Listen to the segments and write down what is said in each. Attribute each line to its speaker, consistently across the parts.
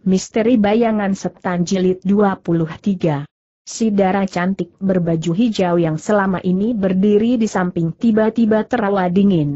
Speaker 1: Misteri Bayangan Setan Jilid 23 Si darah cantik berbaju hijau yang selama ini berdiri di samping tiba-tiba terlalu dingin.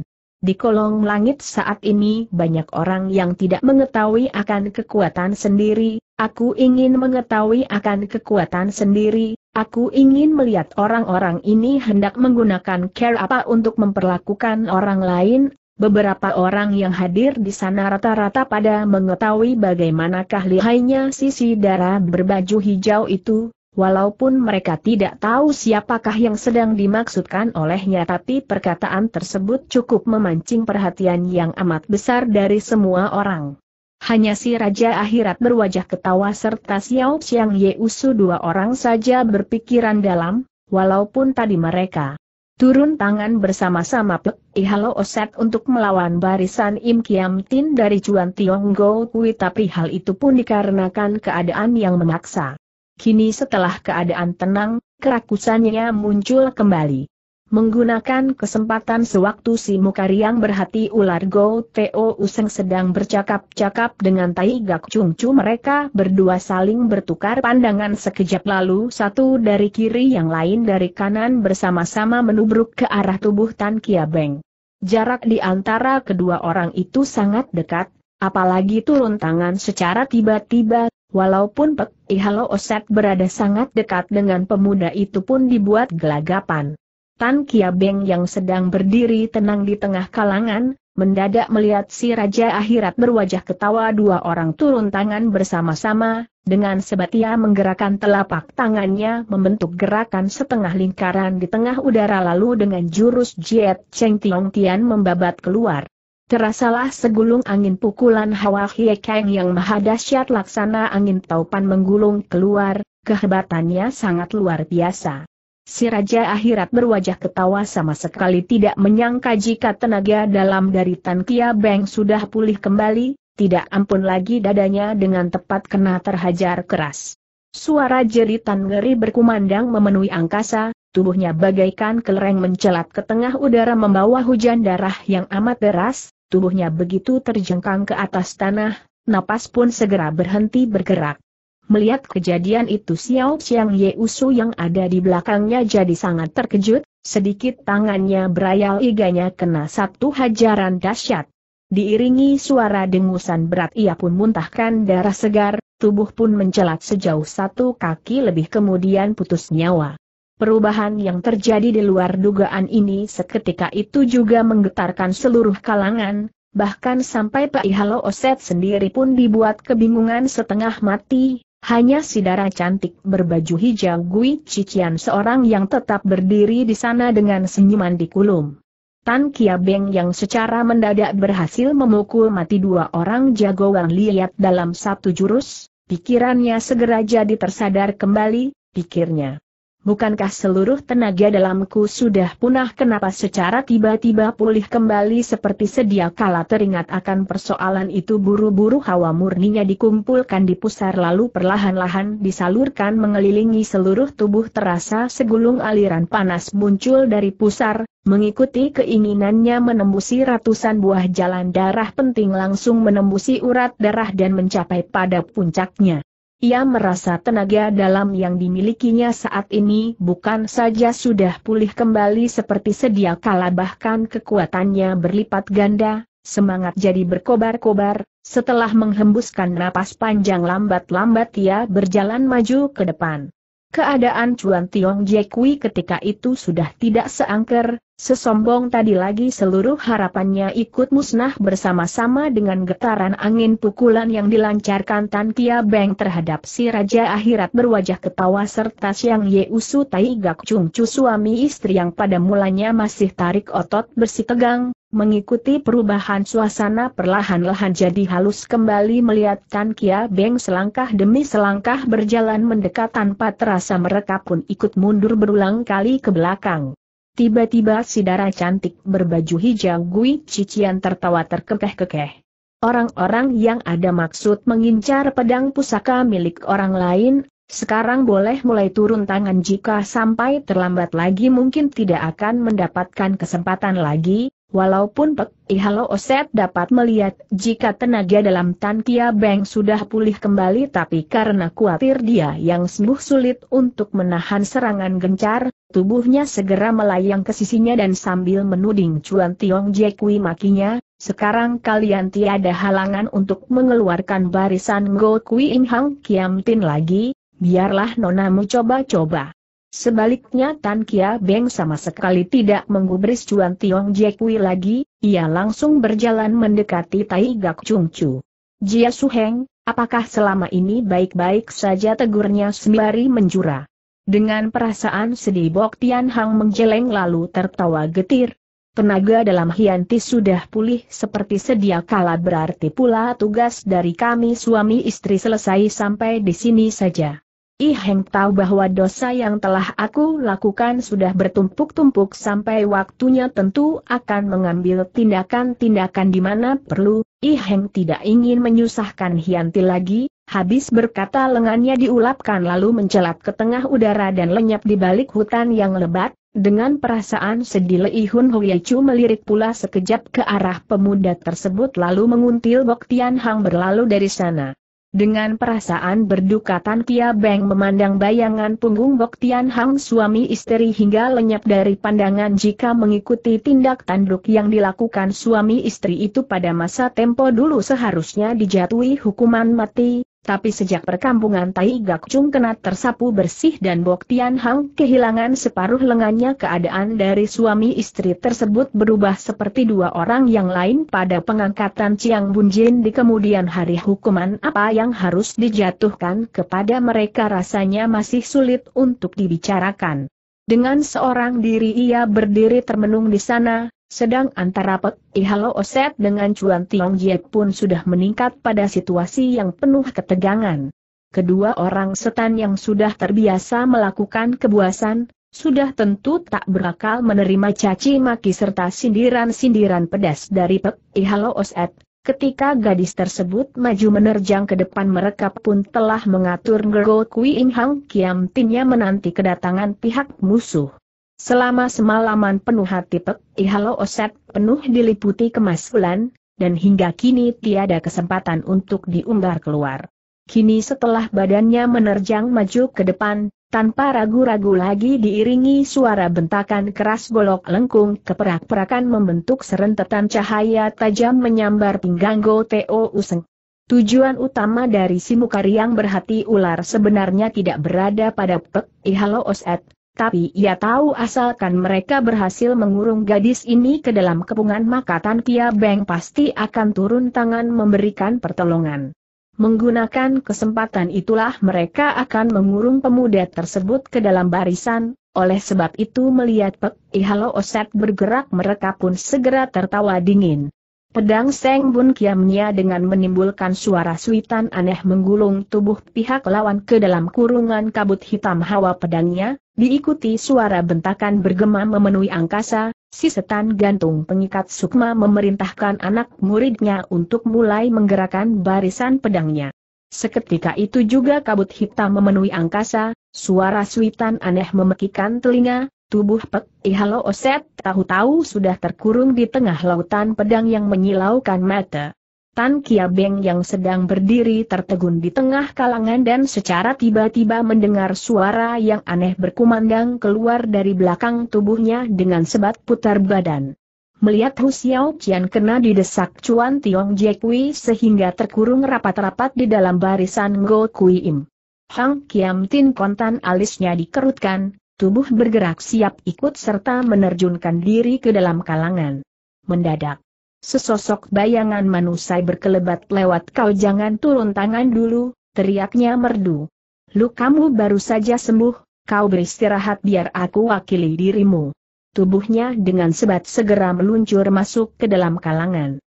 Speaker 1: Di kolong langit saat ini banyak orang yang tidak mengetahui akan kekuatan sendiri, aku ingin mengetahui akan kekuatan sendiri, aku ingin melihat orang-orang ini hendak menggunakan care apa untuk memperlakukan orang lain, Beberapa orang yang hadir di sana rata-rata pada mengetahui bagaimanakah lihainya sisi darah berbaju hijau itu, walaupun mereka tidak tahu siapakah yang sedang dimaksudkan olehnya tapi perkataan tersebut cukup memancing perhatian yang amat besar dari semua orang. Hanya si Raja Akhirat berwajah ketawa serta Xiao Xiang Yeusu dua orang saja berpikiran dalam, walaupun tadi mereka Turun tangan bersama-sama Pek Ihalo Oset untuk melawan barisan Im Kiam Tin dari Juan Tiong Go Kui tapi hal itu pun dikarenakan keadaan yang memaksa. Kini setelah keadaan tenang, kerakusannya muncul kembali. Menggunakan kesempatan sewaktu si Mukariang berhati ular Go Teo Useng sedang bercakap-cakap dengan Tai Gak Chung Chu mereka berdua saling bertukar pandangan sekejap lalu satu dari kiri yang lain dari kanan bersama-sama menubruk ke arah tubuh Tan Kia Beng. Jarak di antara kedua orang itu sangat dekat, apalagi turun tangan secara tiba-tiba Walaupun Pek Ihalo Oset berada sangat dekat dengan pemuda itu pun dibuat gelagapan. Tan Beng yang sedang berdiri tenang di tengah kalangan, mendadak melihat si Raja Akhirat berwajah ketawa dua orang turun tangan bersama-sama, dengan sebatia menggerakkan telapak tangannya membentuk gerakan setengah lingkaran di tengah udara lalu dengan jurus jet Cheng Tiong Tian membabat keluar. Terasalah segulung angin pukulan Hawa Kang yang maha dahsyat laksana angin taupan menggulung keluar, kehebatannya sangat luar biasa. Si Raja Akhirat berwajah ketawa sama sekali tidak menyangka jika tenaga dalam dari Tan Kia Beng sudah pulih kembali, tidak ampun lagi dadanya dengan tepat kena terhajar keras. Suara jeritan ngeri berkumandang memenuhi angkasa, tubuhnya bagaikan kelereng mencelat ke tengah udara membawa hujan darah yang amat deras, tubuhnya begitu terjengkang ke atas tanah, napas pun segera berhenti bergerak. Melihat kejadian itu Xiao Xiang Ye Usu yang ada di belakangnya jadi sangat terkejut, sedikit tangannya berayal iganya kena satu hajaran dahsyat. Diiringi suara dengusan berat ia pun muntahkan darah segar, tubuh pun mencelat sejauh satu kaki lebih kemudian putus nyawa. Perubahan yang terjadi di luar dugaan ini seketika itu juga menggetarkan seluruh kalangan, bahkan sampai Pak Ihalo Oset sendiri pun dibuat kebingungan setengah mati, hanya si darah cantik berbaju hijau Gui Cician seorang yang tetap berdiri di sana dengan senyuman di kulum. Tan Kia Beng yang secara mendadak berhasil memukul mati dua orang jagoan liat dalam satu jurus, pikirannya segera jadi tersadar kembali, pikirnya bukankah seluruh tenaga dalamku sudah punah kenapa secara tiba-tiba pulih kembali seperti sedia kala teringat akan persoalan itu buru-buru hawa murninya dikumpulkan di pusar lalu perlahan-lahan disalurkan mengelilingi seluruh tubuh terasa segulung aliran panas muncul dari pusar, mengikuti keinginannya menembusi ratusan buah jalan darah penting langsung menembusi urat darah dan mencapai pada puncaknya. Ia merasa tenaga dalam yang dimilikinya saat ini bukan saja sudah pulih kembali seperti sedia kala bahkan kekuatannya berlipat ganda, semangat jadi berkobar-kobar, setelah menghembuskan napas panjang lambat-lambat ia berjalan maju ke depan. Keadaan Chuan Tiong Jekui ketika itu sudah tidak seangker, sesombong tadi lagi seluruh harapannya ikut musnah bersama-sama dengan getaran angin pukulan yang dilancarkan Tan Kia Beng terhadap si Raja Akhirat berwajah ketawa serta Siang Yeusu Tai Gak Chung Chu suami istri yang pada mulanya masih tarik otot bersih tegang. Mengikuti perubahan suasana perlahan-lahan jadi halus kembali melihat Tan Kia Beng selangkah demi selangkah berjalan mendekat tanpa terasa mereka pun ikut mundur berulang kali ke belakang. Tiba-tiba si darah cantik berbaju hijau Gui Cician tertawa terkekeh-kekeh. Orang-orang yang ada maksud mengincar pedang pusaka milik orang lain, sekarang boleh mulai turun tangan jika sampai terlambat lagi mungkin tidak akan mendapatkan kesempatan lagi, Walaupun Pek Ihalo Oset dapat melihat jika tenaga dalam Tan Kia Beng sudah pulih kembali tapi karena khawatir dia yang sembuh sulit untuk menahan serangan gencar, tubuhnya segera melayang ke sisinya dan sambil menuding cuan Tiong Jekwi makinya, sekarang kalian tiada halangan untuk mengeluarkan barisan Go Kui Im Hang Kiam Tin lagi, biarlah nonamu coba-coba. Sebaliknya Tan Kia Beng sama sekali tidak menggubris Cuan Tiong Jekwi lagi, ia langsung berjalan mendekati Tai Gak Chung Chu. Jia Su Heng, apakah selama ini baik-baik saja tegurnya sembari menjura? Dengan perasaan sedih Bok Tian Hang menjeleng lalu tertawa getir. Tenaga dalam Hianti sudah pulih seperti sedia kala berarti pula tugas dari kami suami istri selesai sampai di sini saja. Iheng tahu bahwa dosa yang telah aku lakukan sudah bertumpuk-tumpuk sampai waktunya tentu akan mengambil tindakan-tindakan di mana perlu. Iheng tidak ingin menyusahkan Hianti lagi, habis berkata lengannya diulapkan lalu mencelat ke tengah udara dan lenyap di balik hutan yang lebat, dengan perasaan sedih Lei Hun Chu melirik pula sekejap ke arah pemuda tersebut lalu menguntil Bok Tian Hang berlalu dari sana. Dengan perasaan berduka Tan Kia Beng memandang bayangan punggung Bok Tian Hang suami istri hingga lenyap dari pandangan jika mengikuti tindak tanduk yang dilakukan suami istri itu pada masa tempo dulu seharusnya dijatuhi hukuman mati, tapi sejak perkampungan Tai Gak Chung kena tersapu bersih dan Bok Tian Hang kehilangan separuh lengannya keadaan dari suami istri tersebut berubah seperti dua orang yang lain pada pengangkatan Chiang Jin. di kemudian hari hukuman apa yang harus dijatuhkan kepada mereka rasanya masih sulit untuk dibicarakan. Dengan seorang diri ia berdiri termenung di sana, sedang antara Pek Ihalo eh, Oset dengan Chuan Tiong Jie pun sudah meningkat pada situasi yang penuh ketegangan. Kedua orang setan yang sudah terbiasa melakukan kebuasan, sudah tentu tak berakal menerima caci maki serta sindiran-sindiran pedas dari Pek Ihalo eh, Oset. Ketika gadis tersebut maju menerjang ke depan mereka pun telah mengatur Ngergo Kui In Hang Kiam Tinnya menanti kedatangan pihak musuh. Selama semalaman penuh hati Pek Ihalo Oset penuh diliputi kemasulan, dan hingga kini tiada kesempatan untuk diumbar keluar. Kini setelah badannya menerjang maju ke depan, tanpa ragu-ragu lagi diiringi suara bentakan keras golok lengkung keperak-perakan membentuk serentetan cahaya tajam menyambar pinggang Go Teo Useng. Tujuan utama dari si muka yang berhati ular sebenarnya tidak berada pada Pek Ihalo Oset, tapi ia tahu asalkan mereka berhasil mengurung gadis ini ke dalam kepungan maka Tan Kia Beng pasti akan turun tangan memberikan pertolongan. Menggunakan kesempatan itulah mereka akan mengurung pemuda tersebut ke dalam barisan, oleh sebab itu melihat Pek Ihalo Oset bergerak mereka pun segera tertawa dingin. Pedang Seng Bun Kiamnya dengan menimbulkan suara suitan aneh menggulung tubuh pihak lawan ke dalam kurungan kabut hitam hawa pedangnya, diikuti suara bentakan bergema memenuhi angkasa, si setan gantung pengikat sukma memerintahkan anak muridnya untuk mulai menggerakkan barisan pedangnya. Seketika itu juga kabut hitam memenuhi angkasa, suara suitan aneh memekikan telinga, Tubuh Pek Ihalo Oset tahu-tahu sudah terkurung di tengah lautan pedang yang menyilaukan mata. Tan Kia Beng yang sedang berdiri tertegun di tengah kalangan dan secara tiba-tiba mendengar suara yang aneh berkumandang keluar dari belakang tubuhnya dengan sebat putar badan. Melihat Hu Xiao Qian kena didesak Chuan Tiong Jekwi sehingga terkurung rapat-rapat di dalam barisan Go Kui Im. Hang Kiam Tin kontan alisnya dikerutkan, tubuh bergerak siap ikut serta menerjunkan diri ke dalam kalangan. Mendadak. Sesosok bayangan manusia berkelebat lewat kau jangan turun tangan dulu, teriaknya merdu. Lu kamu baru saja sembuh, kau beristirahat biar aku wakili dirimu. Tubuhnya dengan sebat segera meluncur masuk ke dalam kalangan.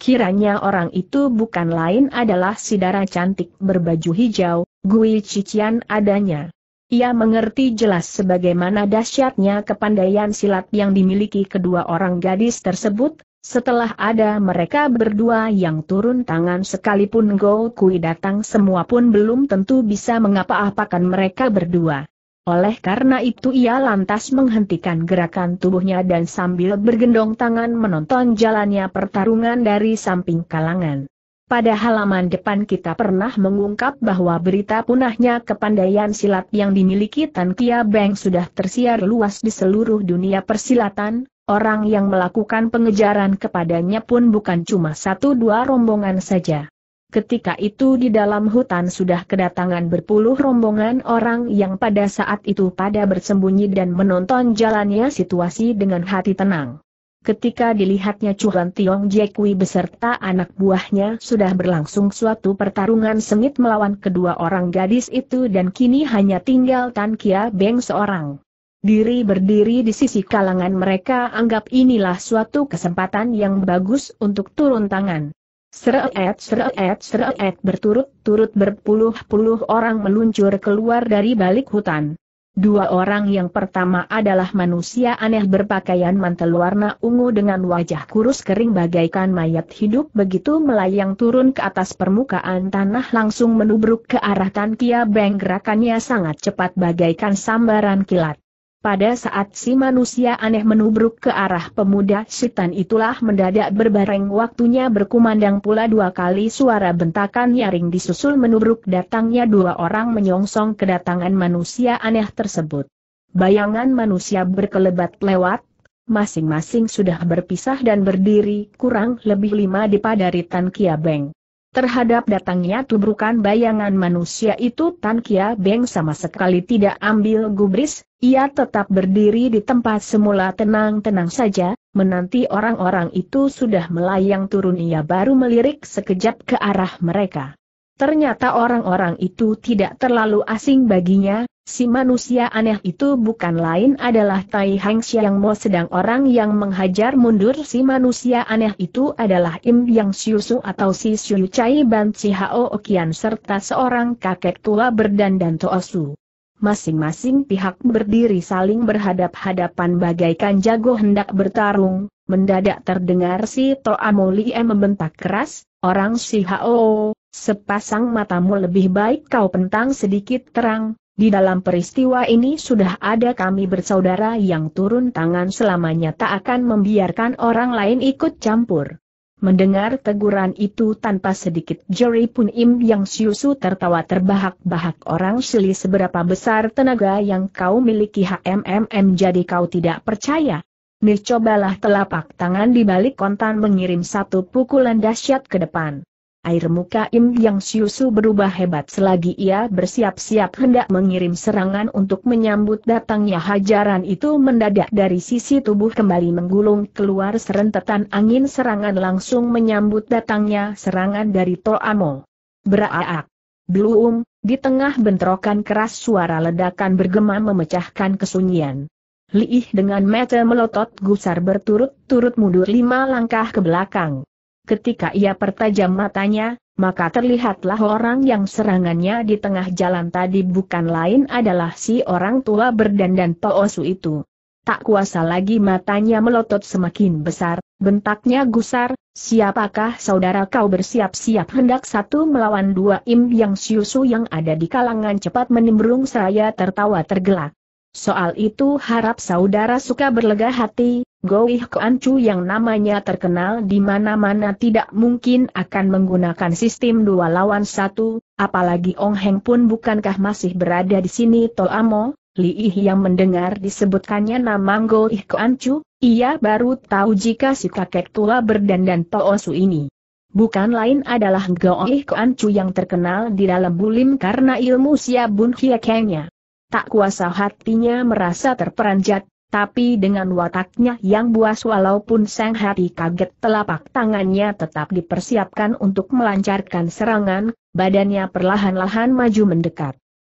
Speaker 1: Kiranya orang itu bukan lain adalah si darah cantik berbaju hijau, Gui Cician adanya. Ia mengerti jelas sebagaimana dahsyatnya kepandaian silat yang dimiliki kedua orang gadis tersebut, setelah ada mereka berdua yang turun tangan sekalipun Go Kui datang semua pun belum tentu bisa mengapa-apakan mereka berdua. Oleh karena itu ia lantas menghentikan gerakan tubuhnya dan sambil bergendong tangan menonton jalannya pertarungan dari samping kalangan. Pada halaman depan kita pernah mengungkap bahwa berita punahnya kepandaian silat yang dimiliki Tan Kia Beng sudah tersiar luas di seluruh dunia persilatan, orang yang melakukan pengejaran kepadanya pun bukan cuma satu dua rombongan saja. Ketika itu di dalam hutan sudah kedatangan berpuluh rombongan orang yang pada saat itu pada bersembunyi dan menonton jalannya situasi dengan hati tenang. Ketika dilihatnya Chuan Tiong Jiekui beserta anak buahnya sudah berlangsung suatu pertarungan sengit melawan kedua orang gadis itu dan kini hanya tinggal Tan Kia Beng seorang. Diri berdiri di sisi kalangan mereka anggap inilah suatu kesempatan yang bagus untuk turun tangan. Seret, seret, seret berturut-turut berpuluh-puluh orang meluncur keluar dari balik hutan. Dua orang yang pertama adalah manusia aneh berpakaian mantel warna ungu dengan wajah kurus kering bagaikan mayat hidup begitu melayang turun ke atas permukaan tanah langsung menubruk ke arah Tan Kia Beng gerakannya sangat cepat bagaikan sambaran kilat. Pada saat si manusia aneh menubruk ke arah pemuda setan itulah mendadak berbareng waktunya berkumandang pula dua kali suara bentakan nyaring disusul menubruk datangnya dua orang menyongsong kedatangan manusia aneh tersebut. Bayangan manusia berkelebat lewat, masing-masing sudah berpisah dan berdiri kurang lebih lima dipadari dari kia Kiabeng. Terhadap datangnya tubrukan bayangan manusia itu Tan Kia Beng sama sekali tidak ambil gubris, ia tetap berdiri di tempat semula tenang-tenang saja, menanti orang-orang itu sudah melayang turun ia baru melirik sekejap ke arah mereka. Ternyata orang-orang itu tidak terlalu asing baginya, Si manusia aneh itu bukan lain adalah Tai Hang Xiang Mo sedang orang yang menghajar mundur si manusia aneh itu adalah Im Yang Siusu atau si Siu Chai Ban Si Hao Okian serta seorang kakek tua berdandan Toosu. Masing-masing pihak berdiri saling berhadap-hadapan bagaikan jago hendak bertarung, mendadak terdengar si Toa Molie membentak keras, orang Si Hao, sepasang matamu lebih baik kau pentang sedikit terang, di dalam peristiwa ini sudah ada kami bersaudara yang turun tangan selamanya tak akan membiarkan orang lain ikut campur. Mendengar teguran itu tanpa sedikit jeri pun Im Yang Siusu tertawa terbahak-bahak orang sili seberapa besar tenaga yang kau miliki HMMM jadi kau tidak percaya. Nih cobalah telapak tangan di balik kontan mengirim satu pukulan dahsyat ke depan air muka Im Yang Siusu berubah hebat selagi ia bersiap-siap hendak mengirim serangan untuk menyambut datangnya hajaran itu mendadak dari sisi tubuh kembali menggulung keluar serentetan angin serangan langsung menyambut datangnya serangan dari Toamo. Beraak. Belum, di tengah bentrokan keras suara ledakan bergema memecahkan kesunyian. Liih dengan mata melotot gusar berturut-turut mundur lima langkah ke belakang. Ketika ia pertajam matanya, maka terlihatlah orang yang serangannya di tengah jalan tadi bukan lain adalah si orang tua berdandan poosu itu. Tak kuasa lagi matanya melotot semakin besar, bentaknya gusar, siapakah saudara kau bersiap-siap hendak satu melawan dua Im Yang Siusu yang ada di kalangan cepat menimbrung seraya tertawa tergelak. Soal itu harap saudara suka berlega hati, Goih Chu yang namanya terkenal di mana-mana tidak mungkin akan menggunakan sistem dua lawan satu, apalagi Ong Heng pun bukankah masih berada di sini Tolamo? Liih yang mendengar disebutkannya nama Goih Chu, ia baru tahu jika si kakek tua berdandan Toosu ini. Bukan lain adalah Goih Chu yang terkenal di dalam bulim karena ilmu Siabun Hiekengnya tak kuasa hatinya merasa terperanjat, tapi dengan wataknya yang buas walaupun sang hati kaget telapak tangannya tetap dipersiapkan untuk melancarkan serangan, badannya perlahan-lahan maju mendekat.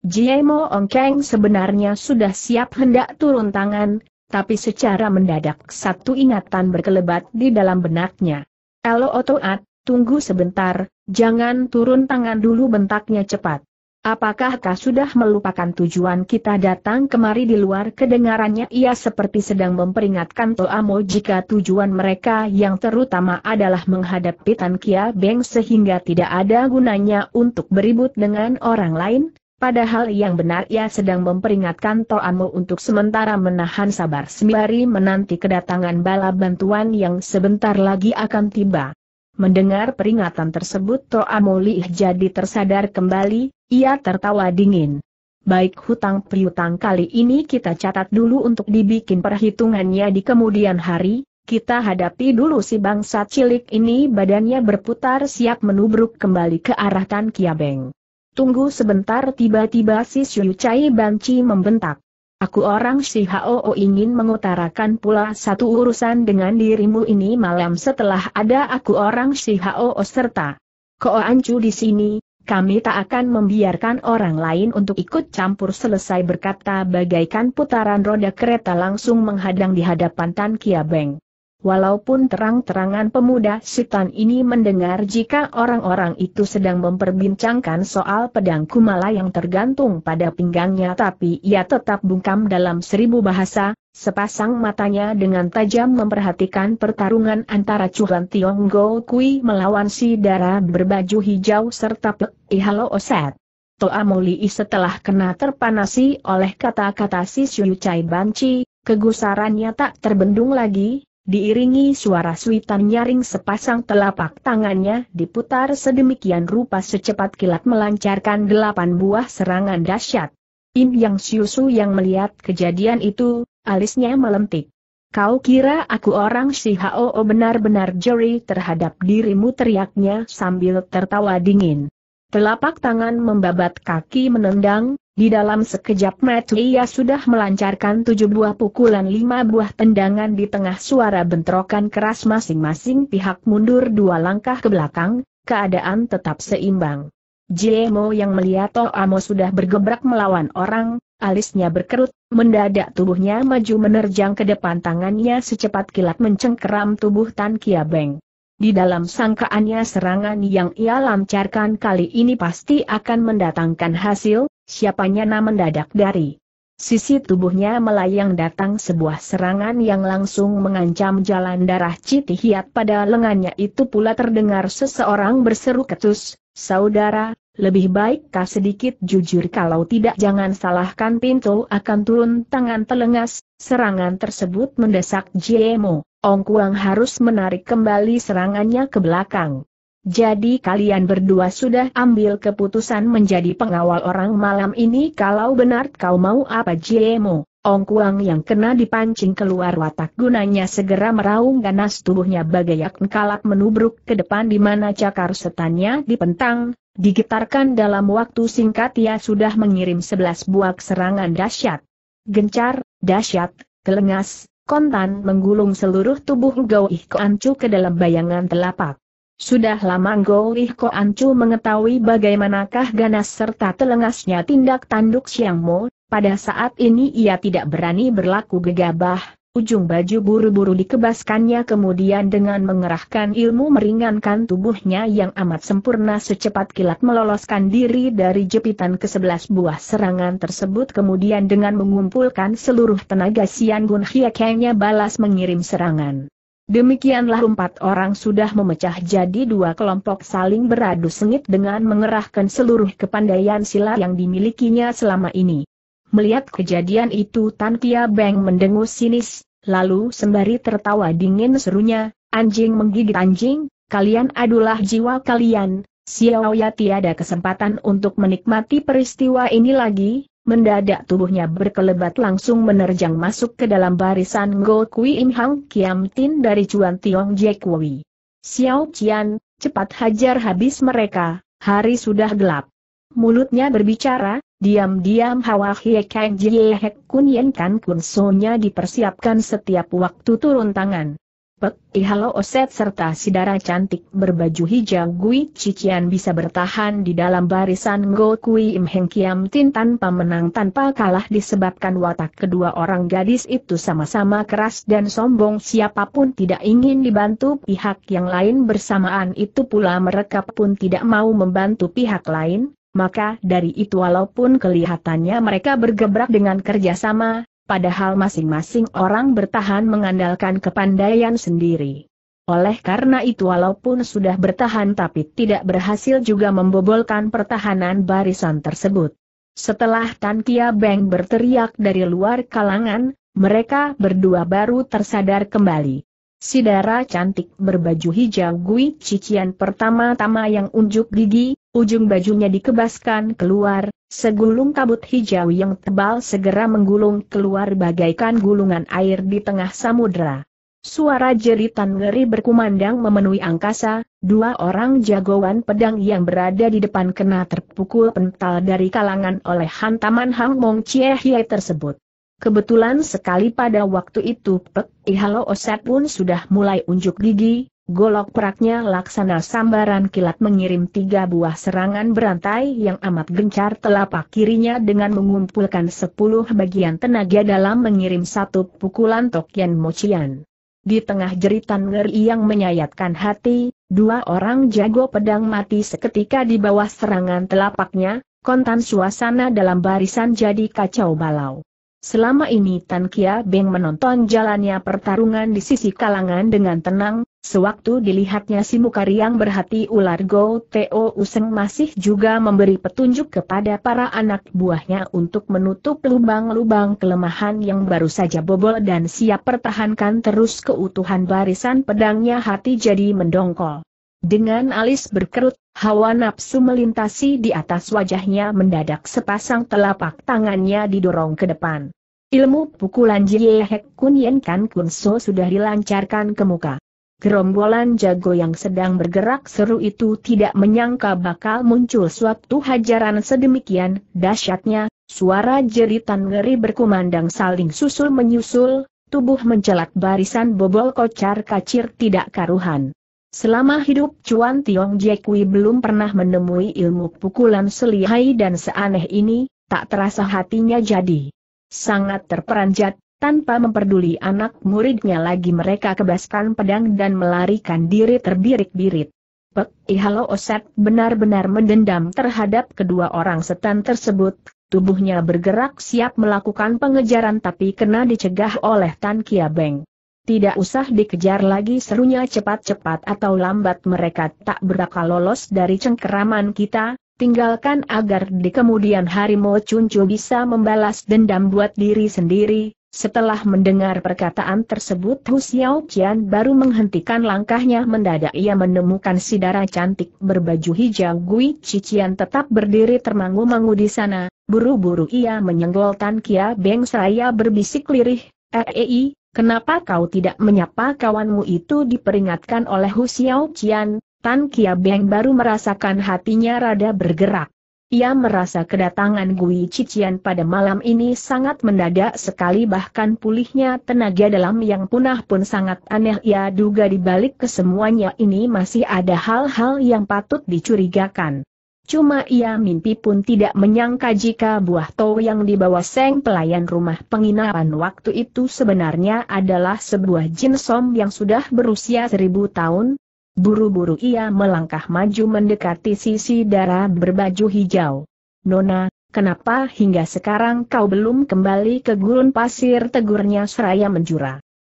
Speaker 1: Jie Mo Ong Keng sebenarnya sudah siap hendak turun tangan, tapi secara mendadak satu ingatan berkelebat di dalam benaknya. Elo Otoat, tunggu sebentar, jangan turun tangan dulu bentaknya cepat. Apakah kau sudah melupakan tujuan kita datang kemari di luar kedengarannya ia seperti sedang memperingatkan Toamo jika tujuan mereka yang terutama adalah menghadapi Tan Kia Beng sehingga tidak ada gunanya untuk beribut dengan orang lain, padahal yang benar ia sedang memperingatkan Toamo untuk sementara menahan sabar sembari menanti kedatangan bala bantuan yang sebentar lagi akan tiba. Mendengar peringatan tersebut Toamo Lih jadi tersadar kembali, ia tertawa dingin. Baik hutang piutang kali ini kita catat dulu untuk dibikin perhitungannya di kemudian hari, kita hadapi dulu si bangsa cilik ini badannya berputar siap menubruk kembali ke arah Tan Kiabeng. Tunggu sebentar tiba-tiba si Siu Chai Banci membentak. Aku orang si Hao ingin mengutarakan pula satu urusan dengan dirimu ini malam setelah ada aku orang si Hao serta ancu di sini, kami tak akan membiarkan orang lain untuk ikut campur selesai berkata bagaikan putaran roda kereta langsung menghadang di hadapan Tan Kia Beng. Walaupun terang-terangan pemuda setan ini mendengar jika orang-orang itu sedang memperbincangkan soal pedang kumala yang tergantung pada pinggangnya tapi ia tetap bungkam dalam seribu bahasa, sepasang matanya dengan tajam memperhatikan pertarungan antara Chuan Tiong Go Kui melawan si darah berbaju hijau serta Pek halo Oset. Toa Moli setelah kena terpanasi oleh kata-kata si Shui Chai Banci, kegusarannya tak terbendung lagi, Diiringi suara suitan nyaring sepasang telapak tangannya diputar sedemikian rupa secepat kilat melancarkan delapan buah serangan dahsyat. Im Yang Siusu yang melihat kejadian itu, alisnya melentik. Kau kira aku orang si Hao oh, benar-benar juri terhadap dirimu teriaknya sambil tertawa dingin. Telapak tangan membabat kaki menendang, di dalam sekejap mata ia sudah melancarkan tujuh buah pukulan lima buah tendangan di tengah suara bentrokan keras masing-masing pihak mundur dua langkah ke belakang, keadaan tetap seimbang. Jemo yang melihat To Amo sudah bergebrak melawan orang, alisnya berkerut, mendadak tubuhnya maju menerjang ke depan tangannya secepat kilat mencengkeram tubuh Tan Kia Beng. Di dalam sangkaannya serangan yang ia lancarkan kali ini pasti akan mendatangkan hasil, siapanya nama mendadak dari sisi tubuhnya melayang datang sebuah serangan yang langsung mengancam jalan darah Citihiat pada lengannya itu pula terdengar seseorang berseru ketus, saudara, lebih baik kau sedikit jujur kalau tidak jangan salahkan pintu akan turun tangan telengas, serangan tersebut mendesak Jiemo. Ong Kuang harus menarik kembali serangannya ke belakang. Jadi kalian berdua sudah ambil keputusan menjadi pengawal orang malam ini kalau benar kau mau apa jiemu. Ong Kuang yang kena dipancing keluar watak gunanya segera meraung ganas tubuhnya bagai bagayak kalap menubruk ke depan di mana cakar setannya dipentang, digetarkan dalam waktu singkat ia sudah mengirim sebelas buah serangan dahsyat. Gencar, dahsyat, kelengas, kontan menggulung seluruh tubuh Gou Iko Ancu ke dalam bayangan telapak. Sudah lama Gou Iko Ancu mengetahui bagaimanakah ganas serta telengasnya tindak tanduk Siang Mo, pada saat ini ia tidak berani berlaku gegabah, Ujung baju buru-buru dikebaskannya kemudian dengan mengerahkan ilmu meringankan tubuhnya yang amat sempurna secepat kilat meloloskan diri dari jepitan ke sebelas buah serangan tersebut kemudian dengan mengumpulkan seluruh tenaga Sian Gun Hiekengnya balas mengirim serangan. Demikianlah empat orang sudah memecah jadi dua kelompok saling beradu sengit dengan mengerahkan seluruh kepandaian silat yang dimilikinya selama ini. Melihat kejadian itu Tan Kia Beng mendengus sinis, lalu sembari tertawa dingin serunya, anjing menggigit anjing, kalian adalah jiwa kalian, Xiao Ya tiada kesempatan untuk menikmati peristiwa ini lagi, mendadak tubuhnya berkelebat langsung menerjang masuk ke dalam barisan Ngo Kui Im Hang Kiam Tin dari Chuan Tiong Jek Wei. Xiao Qian, cepat hajar habis mereka, hari sudah gelap. Mulutnya berbicara, diam-diam Hawa Hye Kang Jie Kun Yen Kan Kun Sonya dipersiapkan setiap waktu turun tangan. Pek Ihalo Oset serta sidara cantik berbaju hijau Gui Cician bisa bertahan di dalam barisan Ngo Kui Im Heng Kiam Tin tanpa menang tanpa kalah disebabkan watak kedua orang gadis itu sama-sama keras dan sombong siapapun tidak ingin dibantu pihak yang lain bersamaan itu pula mereka pun tidak mau membantu pihak lain, maka dari itu walaupun kelihatannya mereka bergebrak dengan kerjasama, padahal masing-masing orang bertahan mengandalkan kepandaian sendiri. Oleh karena itu walaupun sudah bertahan tapi tidak berhasil juga membobolkan pertahanan barisan tersebut. Setelah Tan Kia Beng berteriak dari luar kalangan, mereka berdua baru tersadar kembali. Sidara cantik berbaju hijau Gui Cician pertama-tama yang unjuk gigi, Ujung bajunya dikebaskan keluar, segulung kabut hijau yang tebal segera menggulung keluar bagaikan gulungan air di tengah samudera. Suara jeritan ngeri berkumandang memenuhi angkasa, dua orang jagoan pedang yang berada di depan kena terpukul pental dari kalangan oleh hantaman Hang Mong Chie Hye tersebut. Kebetulan sekali pada waktu itu Pek Ihalo Oset pun sudah mulai unjuk gigi, golok peraknya laksana sambaran kilat mengirim tiga buah serangan berantai yang amat gencar telapak kirinya dengan mengumpulkan sepuluh bagian tenaga dalam mengirim satu pukulan Tokian Mochian. Di tengah jeritan ngeri yang menyayatkan hati, dua orang jago pedang mati seketika di bawah serangan telapaknya, kontan suasana dalam barisan jadi kacau balau. Selama ini Tan Kia Beng menonton jalannya pertarungan di sisi kalangan dengan tenang, sewaktu dilihatnya si mukariang berhati ular Go Teo Useng masih juga memberi petunjuk kepada para anak buahnya untuk menutup lubang-lubang kelemahan yang baru saja bobol dan siap pertahankan terus keutuhan barisan pedangnya hati jadi mendongkol. Dengan alis berkerut, Hawa nafsu melintasi di atas wajahnya mendadak sepasang telapak tangannya didorong ke depan. Ilmu pukulan Jie Hek Kun Yen Kan Kun So sudah dilancarkan ke muka. Gerombolan jago yang sedang bergerak seru itu tidak menyangka bakal muncul suatu hajaran sedemikian dahsyatnya, suara jeritan ngeri berkumandang saling susul menyusul, tubuh mencelat barisan bobol kocar kacir tidak karuhan. Selama hidup Cuan Tiong Jekui belum pernah menemui ilmu pukulan selihai dan seaneh ini, tak terasa hatinya jadi sangat terperanjat, tanpa memperduli anak muridnya lagi mereka kebaskan pedang dan melarikan diri terbirik-birit. Pek Ihalo Oset benar-benar mendendam terhadap kedua orang setan tersebut, tubuhnya bergerak siap melakukan pengejaran tapi kena dicegah oleh Tan Kia Beng. Tidak usah dikejar lagi serunya cepat-cepat atau lambat mereka tak berakal lolos dari cengkeraman kita, tinggalkan agar di kemudian hari Mo bisa membalas dendam buat diri sendiri. Setelah mendengar perkataan tersebut Hu Xiao Qian baru menghentikan langkahnya mendadak ia menemukan si darah cantik berbaju hijau Gui Cician tetap berdiri termangu-mangu di sana, buru-buru ia menyenggol Tan Kia Beng seraya berbisik lirih, Eei, eh, eh, Kenapa kau tidak menyapa kawanmu itu diperingatkan oleh Hu Xiao Qian, Tan Kia Beng baru merasakan hatinya rada bergerak. Ia merasa kedatangan Gui Cician pada malam ini sangat mendadak sekali bahkan pulihnya tenaga dalam yang punah pun sangat aneh ia duga di balik kesemuanya ini masih ada hal-hal yang patut dicurigakan. Cuma ia mimpi pun tidak menyangka jika buah tau yang dibawa Seng pelayan rumah penginapan waktu itu sebenarnya adalah sebuah jin som yang sudah berusia seribu tahun. Buru-buru ia melangkah maju mendekati sisi darah berbaju hijau. Nona, kenapa hingga sekarang kau belum kembali ke gurun pasir tegurnya seraya menjura?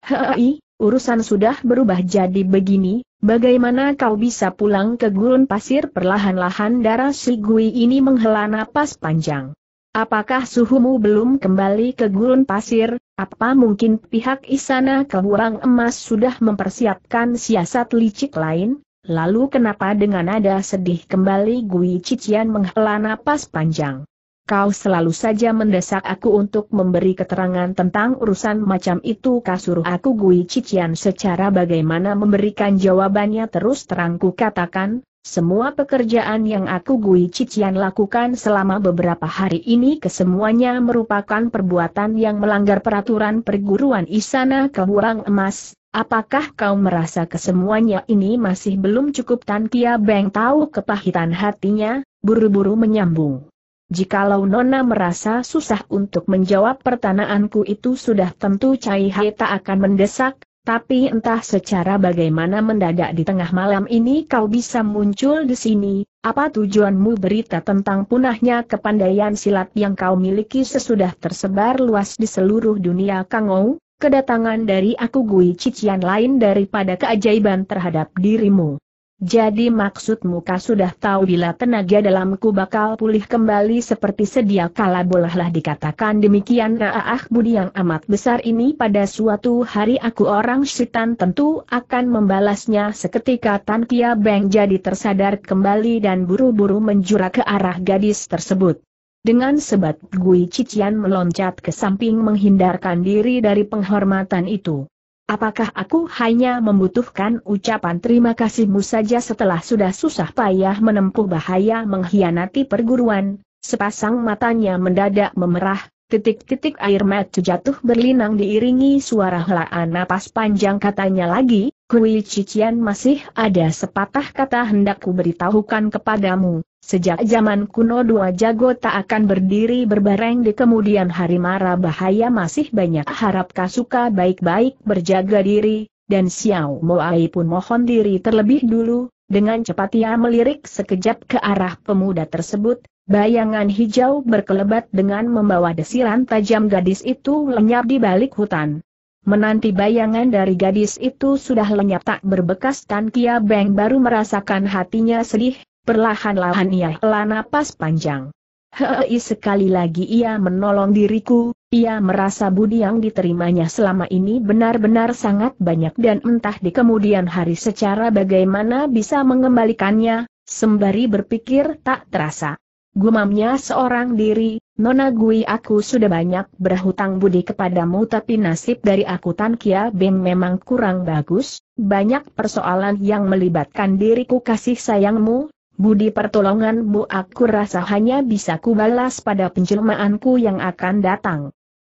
Speaker 1: Hei, urusan sudah berubah jadi begini, bagaimana kau bisa pulang ke gurun pasir perlahan-lahan darah si Gui ini menghela napas panjang. Apakah suhumu belum kembali ke gurun pasir, apa mungkin pihak isana kekurangan emas sudah mempersiapkan siasat licik lain? Lalu kenapa dengan nada sedih kembali Gui Cician menghela napas panjang? kau selalu saja mendesak aku untuk memberi keterangan tentang urusan macam itu kasur aku Gui Cician secara bagaimana memberikan jawabannya terus terangku katakan, semua pekerjaan yang aku Gui Cician lakukan selama beberapa hari ini kesemuanya merupakan perbuatan yang melanggar peraturan perguruan Isana keburang Emas, Apakah kau merasa kesemuanya ini masih belum cukup Tan Beng tahu kepahitan hatinya, buru-buru menyambung. Jikalau Nona merasa susah untuk menjawab pertanyaanku itu sudah tentu Cai Hai tak akan mendesak, tapi entah secara bagaimana mendadak di tengah malam ini kau bisa muncul di sini, apa tujuanmu berita tentang punahnya kepandaian silat yang kau miliki sesudah tersebar luas di seluruh dunia Kangou, kedatangan dari aku Gui Cician lain daripada keajaiban terhadap dirimu. Jadi maksudmu kau sudah tahu bila tenaga dalamku bakal pulih kembali seperti sedia kala bolehlah dikatakan demikian Ra'ah budi yang amat besar ini pada suatu hari aku orang setan tentu akan membalasnya seketika Tan Kia Beng jadi tersadar kembali dan buru-buru menjurah ke arah gadis tersebut. Dengan sebat Gui Cician meloncat ke samping menghindarkan diri dari penghormatan itu. Apakah aku hanya membutuhkan ucapan terima kasihmu saja setelah sudah susah payah menempuh bahaya mengkhianati perguruan? Sepasang matanya mendadak memerah, titik-titik air mata jatuh berlinang diiringi suara helaan napas panjang katanya lagi, Kui Cician masih ada sepatah kata hendak ku beritahukan kepadamu, sejak zaman kuno dua jago tak akan berdiri berbareng di kemudian hari mara bahaya masih banyak harap kasuka baik-baik berjaga diri, dan Xiao Moai pun mohon diri terlebih dulu, dengan cepat ia melirik sekejap ke arah pemuda tersebut, bayangan hijau berkelebat dengan membawa desiran tajam gadis itu lenyap di balik hutan. Menanti bayangan dari gadis itu sudah lenyap tak berbekas Tan Kia Beng baru merasakan hatinya sedih, perlahan-lahan ia hela napas panjang. Hei sekali lagi ia menolong diriku, ia merasa budi yang diterimanya selama ini benar-benar sangat banyak dan entah di kemudian hari secara bagaimana bisa mengembalikannya, sembari berpikir tak terasa. Gumamnya seorang diri, Nona Gui aku sudah banyak berhutang budi kepadamu tapi nasib dari aku Tan Kia Beng memang kurang bagus, banyak persoalan yang melibatkan diriku kasih sayangmu, budi pertolonganmu aku rasa hanya bisa kubalas pada penjelmaanku yang akan datang.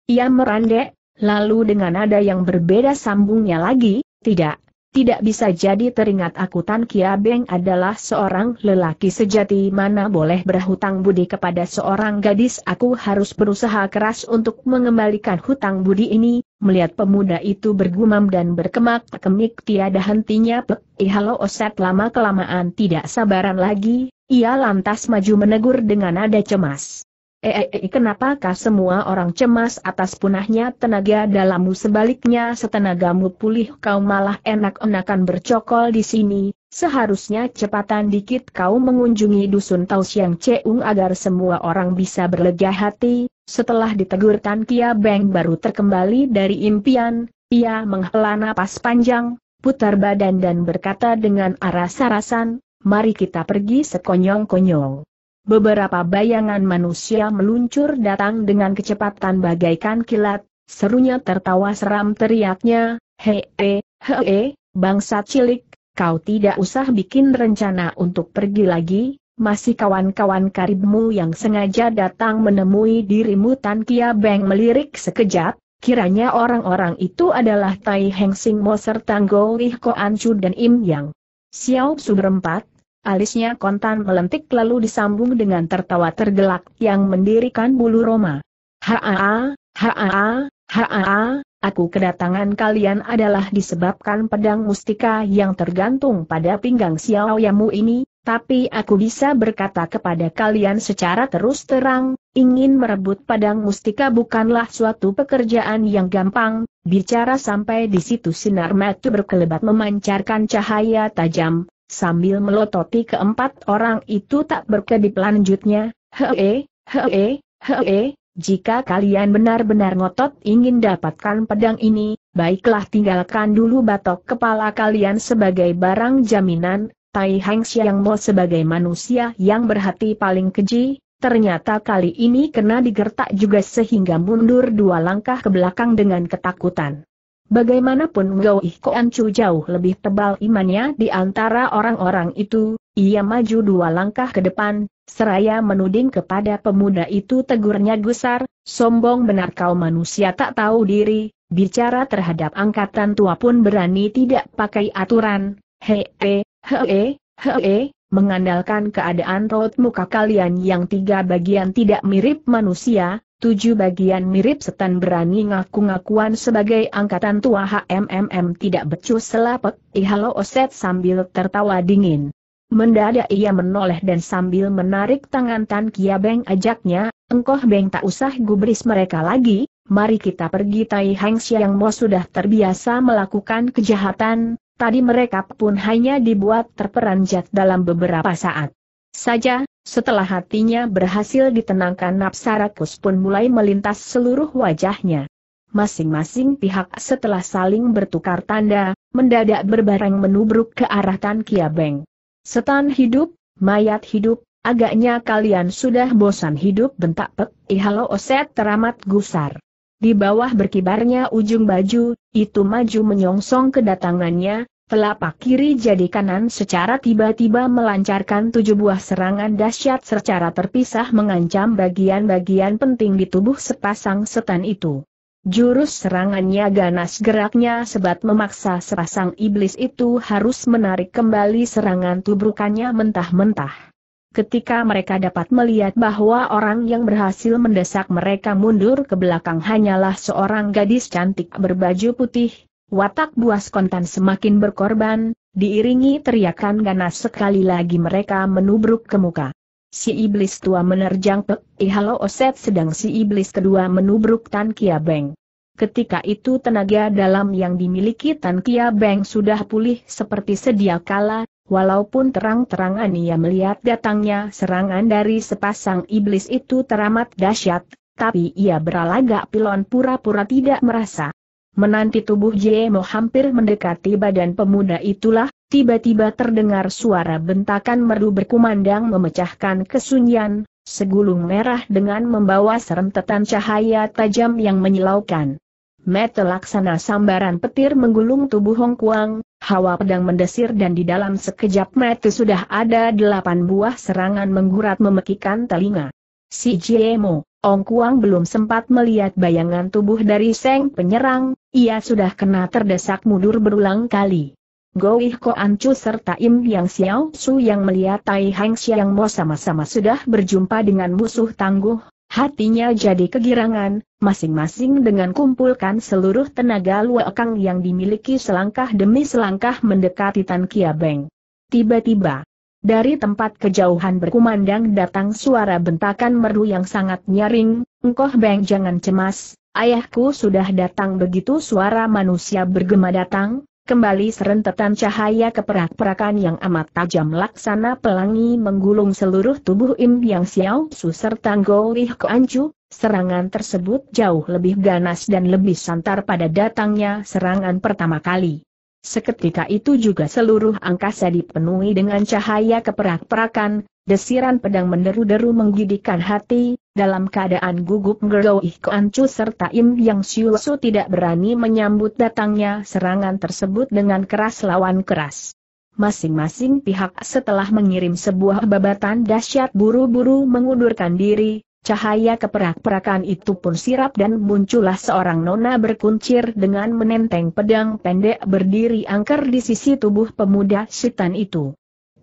Speaker 1: Ia merandek, lalu dengan nada yang berbeda sambungnya lagi, tidak, tidak bisa jadi teringat aku Tan Kia Beng adalah seorang lelaki sejati mana boleh berhutang budi kepada seorang gadis. Aku harus berusaha keras untuk mengembalikan hutang budi ini. Melihat pemuda itu bergumam dan berkemak-kemik tiada hentinya eh halo Oset lama kelamaan tidak sabaran lagi, ia lantas maju menegur dengan nada cemas. Eh, eh, eh kenapakah semua orang cemas atas punahnya tenaga dalammu sebaliknya setenagamu pulih kau malah enak-enakan bercokol di sini, seharusnya cepatan dikit kau mengunjungi dusun Tau Siang Ceung agar semua orang bisa berlega hati, setelah ditegur Tan Kia Beng baru terkembali dari impian, ia menghela napas panjang, putar badan dan berkata dengan arah sarasan, mari kita pergi sekonyong-konyong. Beberapa bayangan manusia meluncur datang dengan kecepatan bagaikan kilat, serunya tertawa seram teriaknya, hee, hee, bangsa cilik, kau tidak usah bikin rencana untuk pergi lagi, masih kawan-kawan karibmu yang sengaja datang menemui dirimu Tan Kia Beng melirik sekejap, kiranya orang-orang itu adalah Tai Heng Sing Mo serta Go Ih Koan Chu dan Im Yang. Xiao Su berempat, Alisnya kontan melentik lalu disambung dengan tertawa tergelak yang mendirikan bulu Roma. Haa, haa, haa, aku kedatangan kalian adalah disebabkan pedang mustika yang tergantung pada pinggang Xiao Yamu ini, tapi aku bisa berkata kepada kalian secara terus terang, ingin merebut pedang mustika bukanlah suatu pekerjaan yang gampang, bicara sampai di situ sinar mata berkelebat memancarkan cahaya tajam, sambil melototi keempat orang itu tak berkedip lanjutnya, hee, hee, hee, jika kalian benar-benar ngotot ingin dapatkan pedang ini, baiklah tinggalkan dulu batok kepala kalian sebagai barang jaminan, Tai Heng Xiang Mo sebagai manusia yang berhati paling keji, ternyata kali ini kena digertak juga sehingga mundur dua langkah ke belakang dengan ketakutan. Bagaimanapun Gao Koan Chu jauh lebih tebal imannya di antara orang-orang itu, ia maju dua langkah ke depan, seraya menuding kepada pemuda itu tegurnya gusar, sombong benar kau manusia tak tahu diri, bicara terhadap angkatan tua pun berani tidak pakai aturan, hee, hee, hee, hee, mengandalkan keadaan raut muka kalian yang tiga bagian tidak mirip manusia, tujuh bagian mirip setan berani ngaku-ngakuan sebagai angkatan tua HMMM tidak becus selapek, ihalo oset sambil tertawa dingin. Mendadak ia menoleh dan sambil menarik tangan Tan Kia Beng ajaknya, engkoh Beng tak usah gubris mereka lagi, mari kita pergi Tai Hang Siang Mo sudah terbiasa melakukan kejahatan, tadi mereka pun hanya dibuat terperanjat dalam beberapa saat. Saja, setelah hatinya berhasil ditenangkan nafsa pun mulai melintas seluruh wajahnya. Masing-masing pihak setelah saling bertukar tanda, mendadak berbareng menubruk ke arah Tan Kiabeng. Setan hidup, mayat hidup, agaknya kalian sudah bosan hidup bentak Pek Ihalo Oset teramat gusar. Di bawah berkibarnya ujung baju, itu maju menyongsong kedatangannya, telapak kiri jadi kanan secara tiba-tiba melancarkan tujuh buah serangan dahsyat secara terpisah mengancam bagian-bagian penting di tubuh sepasang setan itu. Jurus serangannya ganas geraknya sebat memaksa sepasang iblis itu harus menarik kembali serangan tubrukannya mentah-mentah. Ketika mereka dapat melihat bahwa orang yang berhasil mendesak mereka mundur ke belakang hanyalah seorang gadis cantik berbaju putih, Watak buas kontan semakin berkorban, diiringi teriakan ganas sekali lagi mereka menubruk ke muka. Si iblis tua menerjang Pek Ihalo eh, Oset sedang si iblis kedua menubruk Tan Kia Beng. Ketika itu tenaga dalam yang dimiliki Tan Kia Beng sudah pulih seperti sedia kala, walaupun terang-terangan ia melihat datangnya serangan dari sepasang iblis itu teramat dahsyat, tapi ia beralagak pilon pura-pura tidak merasa. Menanti tubuh Jemo hampir mendekati badan pemuda itulah, tiba-tiba terdengar suara bentakan merdu berkumandang memecahkan kesunyian, segulung merah dengan membawa serentetan cahaya tajam yang menyilaukan. Mete laksana sambaran petir menggulung tubuh Hong Kuang, hawa pedang mendesir dan di dalam sekejap mete sudah ada delapan buah serangan menggurat memekikan telinga. Si Jiemo, Ong Kuang belum sempat melihat bayangan tubuh dari Seng penyerang, ia sudah kena terdesak mundur berulang kali. Goih Ko Chu serta Im Yang Xiao Su yang melihat Tai Heng Xiang Mo sama-sama sudah berjumpa dengan musuh tangguh, hatinya jadi kegirangan, masing-masing dengan kumpulkan seluruh tenaga luakang yang dimiliki selangkah demi selangkah mendekati Tan Kia Beng. Tiba-tiba, dari tempat kejauhan berkumandang datang suara bentakan merdu yang sangat nyaring, engkoh beng jangan cemas, ayahku sudah datang begitu suara manusia bergema datang, Kembali serentetan cahaya keperak-perakan yang amat tajam laksana pelangi menggulung seluruh tubuh Im Yang Xiao Su serta Go Lih serangan tersebut jauh lebih ganas dan lebih santar pada datangnya serangan pertama kali. Seketika itu juga seluruh angkasa dipenuhi dengan cahaya keperak-perakan, desiran pedang menderu-deru menggidikan hati, dalam keadaan gugup Ngeroi Koancu serta Im Yang Siusu tidak berani menyambut datangnya serangan tersebut dengan keras lawan keras. Masing-masing pihak setelah mengirim sebuah babatan dahsyat buru-buru mengundurkan diri, Cahaya keperak-perakan itu pun sirap dan muncullah seorang nona berkuncir dengan menenteng pedang pendek berdiri angker di sisi tubuh pemuda setan itu.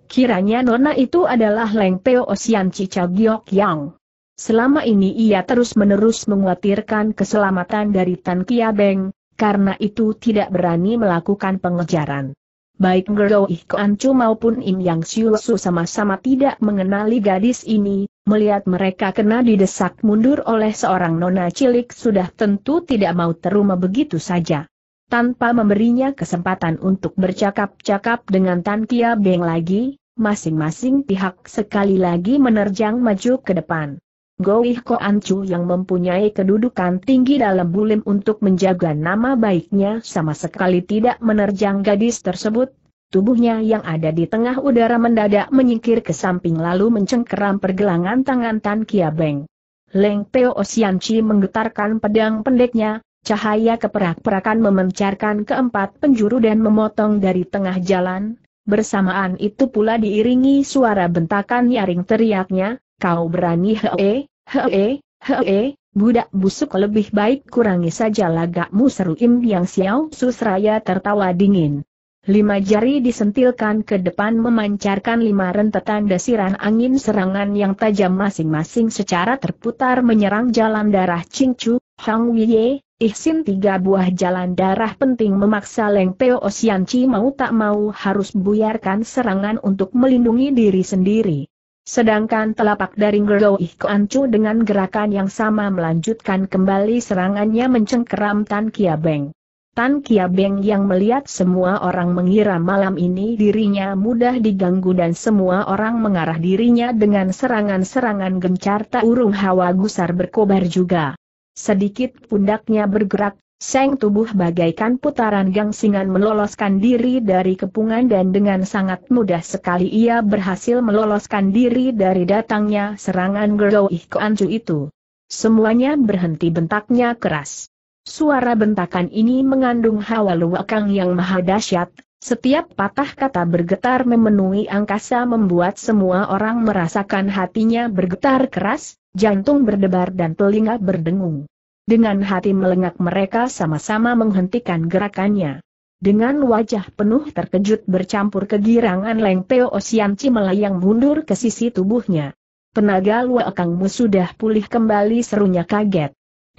Speaker 1: Kiranya nona itu adalah Leng Peo Osian Cicagiok Yang. Selama ini ia terus-menerus menguatirkan keselamatan dari Tan Kia Beng, karena itu tidak berani melakukan pengejaran. Baik Ngeroi Koan Ancu maupun Im Yang Siu Su sama-sama tidak mengenali gadis ini, melihat mereka kena didesak mundur oleh seorang nona cilik sudah tentu tidak mau teruma begitu saja. Tanpa memberinya kesempatan untuk bercakap-cakap dengan Tan Kia Beng lagi, masing-masing pihak sekali lagi menerjang maju ke depan. Goih An Chu yang mempunyai kedudukan tinggi dalam bulim untuk menjaga nama baiknya sama sekali tidak menerjang gadis tersebut, Tubuhnya yang ada di tengah udara mendadak menyingkir ke samping lalu mencengkeram pergelangan tangan Tan Kia Beng. Leng Peo Chi menggetarkan pedang pendeknya, cahaya keperak-perakan memencarkan keempat penjuru dan memotong dari tengah jalan, bersamaan itu pula diiringi suara bentakan nyaring teriaknya, kau berani hee, hee, hee, budak busuk lebih baik kurangi saja lagakmu seru Im Yang siau Susraya tertawa dingin. Lima jari disentilkan ke depan memancarkan lima rentetan desiran angin serangan yang tajam masing-masing secara terputar menyerang jalan darah Chingchu, Hang Wiye, Ihsin tiga buah jalan darah penting memaksa Leng Teo Osianci mau tak mau harus buyarkan serangan untuk melindungi diri sendiri. Sedangkan telapak dari Gerlo Chu dengan gerakan yang sama melanjutkan kembali serangannya mencengkeram Tan Kia Beng. Tan Kia Beng yang melihat semua orang mengira malam ini dirinya mudah diganggu dan semua orang mengarah dirinya dengan serangan-serangan gencar tak urung hawa gusar berkobar juga. Sedikit pundaknya bergerak, seng tubuh bagaikan putaran gangsingan meloloskan diri dari kepungan dan dengan sangat mudah sekali ia berhasil meloloskan diri dari datangnya serangan Gerloih Koancu itu. Semuanya berhenti bentaknya keras. Suara bentakan ini mengandung hawa luwakang yang maha dahsyat, setiap patah kata bergetar memenuhi angkasa membuat semua orang merasakan hatinya bergetar keras, jantung berdebar dan telinga berdengung. Dengan hati melengak mereka sama-sama menghentikan gerakannya. Dengan wajah penuh terkejut bercampur kegirangan Leng Teo Osianci melayang mundur ke sisi tubuhnya. Tenaga luakangmu sudah pulih kembali serunya kaget.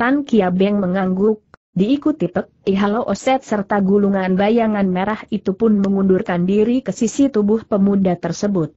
Speaker 1: Tan Beng mengangguk, diikuti Pek, Ihalo Oset serta gulungan bayangan merah itu pun mengundurkan diri ke sisi tubuh pemuda tersebut.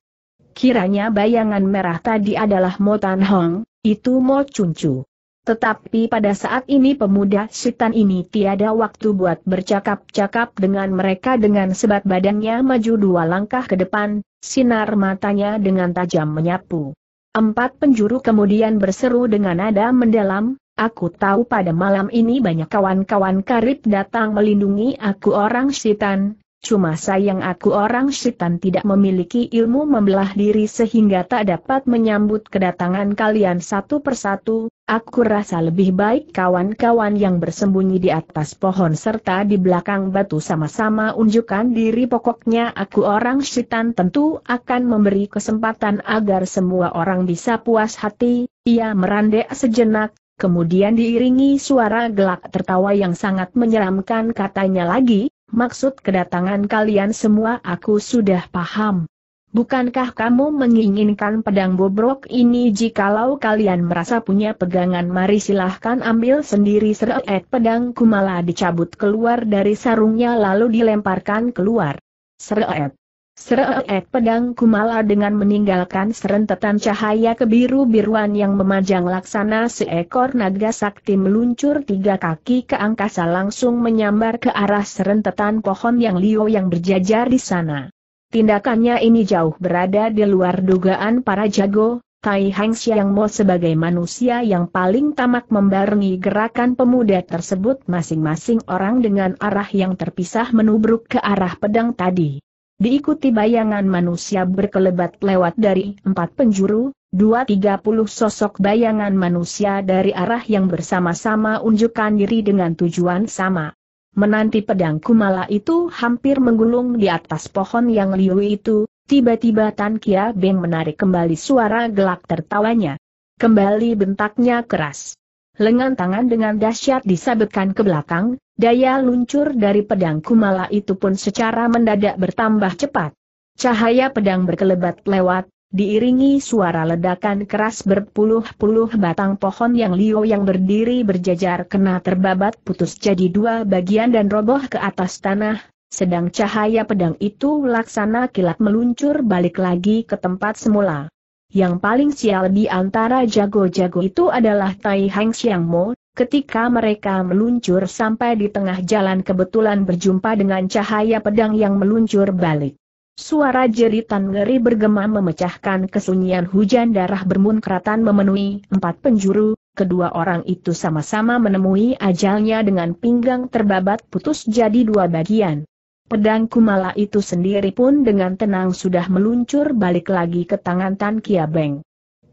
Speaker 1: Kiranya bayangan merah tadi adalah Mo Tan Hong, itu Mo Cuncu. Tetapi pada saat ini pemuda Sutan ini tiada waktu buat bercakap-cakap dengan mereka dengan sebat badannya maju dua langkah ke depan, sinar matanya dengan tajam menyapu. Empat penjuru kemudian berseru dengan nada mendalam, Aku tahu pada malam ini banyak kawan-kawan karib datang melindungi aku orang setan. cuma sayang aku orang setan tidak memiliki ilmu membelah diri sehingga tak dapat menyambut kedatangan kalian satu persatu, aku rasa lebih baik kawan-kawan yang bersembunyi di atas pohon serta di belakang batu sama-sama unjukkan diri pokoknya aku orang setan tentu akan memberi kesempatan agar semua orang bisa puas hati, ia merandek sejenak, Kemudian diiringi suara gelak tertawa yang sangat menyeramkan katanya lagi, maksud kedatangan kalian semua aku sudah paham. Bukankah kamu menginginkan pedang bobrok ini jikalau kalian merasa punya pegangan mari silahkan ambil sendiri seret pedang kumala dicabut keluar dari sarungnya lalu dilemparkan keluar. Seret. Seret pedang Kumala dengan meninggalkan serentetan cahaya kebiru-biruan yang memajang laksana seekor naga sakti meluncur tiga kaki ke angkasa langsung menyambar ke arah serentetan pohon yang liu yang berjajar di sana. Tindakannya ini jauh berada di luar dugaan para jago, Tai Heng Xiang Mo sebagai manusia yang paling tamak membarengi gerakan pemuda tersebut masing-masing orang dengan arah yang terpisah menubruk ke arah pedang tadi diikuti bayangan manusia berkelebat lewat dari empat penjuru, dua tiga puluh sosok bayangan manusia dari arah yang bersama-sama unjukkan diri dengan tujuan sama. Menanti pedang kumala itu hampir menggulung di atas pohon yang liu itu, tiba-tiba Tan Kia Beng menarik kembali suara gelak tertawanya. Kembali bentaknya keras. Lengan tangan dengan dahsyat disabetkan ke belakang, daya luncur dari pedang kumala itu pun secara mendadak bertambah cepat. Cahaya pedang berkelebat lewat, diiringi suara ledakan keras berpuluh-puluh batang pohon yang liu yang berdiri berjajar kena terbabat putus jadi dua bagian dan roboh ke atas tanah, sedang cahaya pedang itu laksana kilat meluncur balik lagi ke tempat semula. Yang paling sial di antara jago-jago itu adalah Tai Hang Xiang Mo, ketika mereka meluncur sampai di tengah jalan kebetulan berjumpa dengan cahaya pedang yang meluncur balik. Suara jeritan ngeri bergema memecahkan kesunyian hujan darah bermunkratan memenuhi empat penjuru, kedua orang itu sama-sama menemui ajalnya dengan pinggang terbabat putus jadi dua bagian. Pedang kumala itu sendiri pun dengan tenang sudah meluncur balik lagi ke tangan Tan Beng.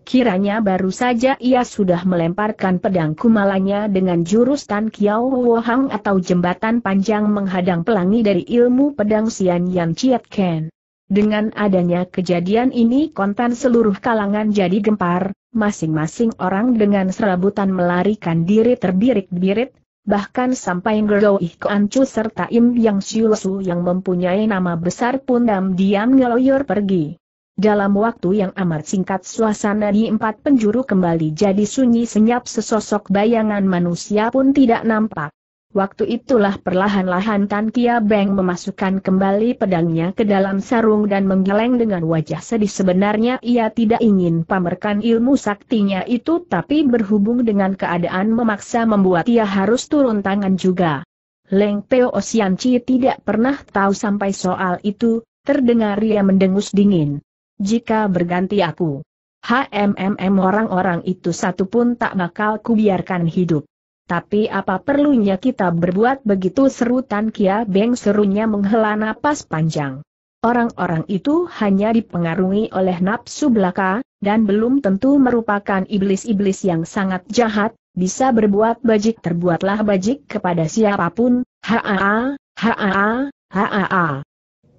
Speaker 1: Kiranya baru saja ia sudah melemparkan pedang kumalanya dengan jurus Tan Kiao Wohang atau jembatan panjang menghadang pelangi dari ilmu pedang Sian Yang Chiat Ken. Dengan adanya kejadian ini konten seluruh kalangan jadi gempar, masing-masing orang dengan serabutan melarikan diri terbirik-birit, bahkan sampai Ngeroh Ikoancu serta Im Yang su yang mempunyai nama besar pun diam-diam ngeloyor pergi. Dalam waktu yang amat singkat suasana di empat penjuru kembali jadi sunyi senyap sesosok bayangan manusia pun tidak nampak. Waktu itulah perlahan-lahan Tan Kia Beng memasukkan kembali pedangnya ke dalam sarung dan menggeleng dengan wajah sedih. Sebenarnya ia tidak ingin pamerkan ilmu saktinya itu tapi berhubung dengan keadaan memaksa membuat ia harus turun tangan juga. Leng Peo Teo Chi tidak pernah tahu sampai soal itu, terdengar ia mendengus dingin. Jika berganti aku, HMMM orang-orang itu satu pun tak bakal kubiarkan hidup. Tapi apa perlunya kita berbuat begitu seru Tan Kia Beng serunya menghela napas panjang. Orang-orang itu hanya dipengaruhi oleh nafsu belaka, dan belum tentu merupakan iblis-iblis yang sangat jahat, bisa berbuat bajik terbuatlah bajik kepada siapapun, haa, haa, haa, ha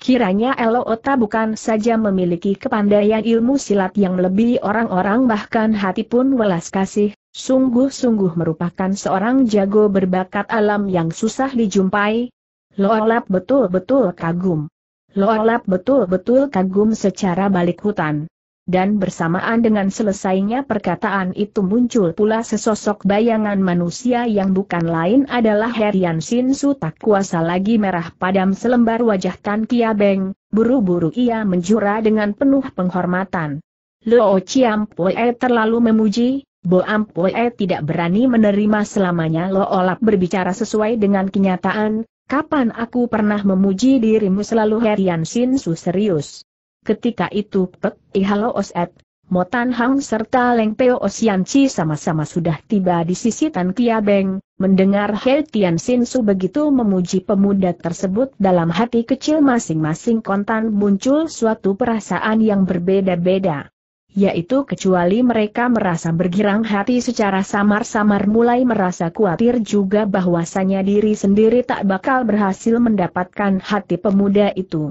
Speaker 1: Kiranya Elota bukan saja memiliki kepandaian ilmu silat yang lebih orang-orang bahkan hati pun welas kasih, sungguh-sungguh merupakan seorang jago berbakat alam yang susah dijumpai. Loalap betul-betul kagum. Loalap betul-betul kagum secara balik hutan dan bersamaan dengan selesainya perkataan itu muncul pula sesosok bayangan manusia yang bukan lain adalah Herian Sin Su tak kuasa lagi merah padam selembar wajah Tan Kia Beng, buru-buru ia menjura dengan penuh penghormatan. Lo Chiam Pue terlalu memuji, Bo Ampue tidak berani menerima selamanya Lo Olap berbicara sesuai dengan kenyataan, kapan aku pernah memuji dirimu selalu Herian Sin Su serius. Ketika itu Pek Ihalo Oset, Motan Hang serta Leng Peo sama-sama sudah tiba di sisi Tan Kia Beng, mendengar He Tian Sin Su begitu memuji pemuda tersebut dalam hati kecil masing-masing kontan muncul suatu perasaan yang berbeda-beda yaitu kecuali mereka merasa bergirang hati secara samar-samar mulai merasa khawatir juga bahwasanya diri sendiri tak bakal berhasil mendapatkan hati pemuda itu.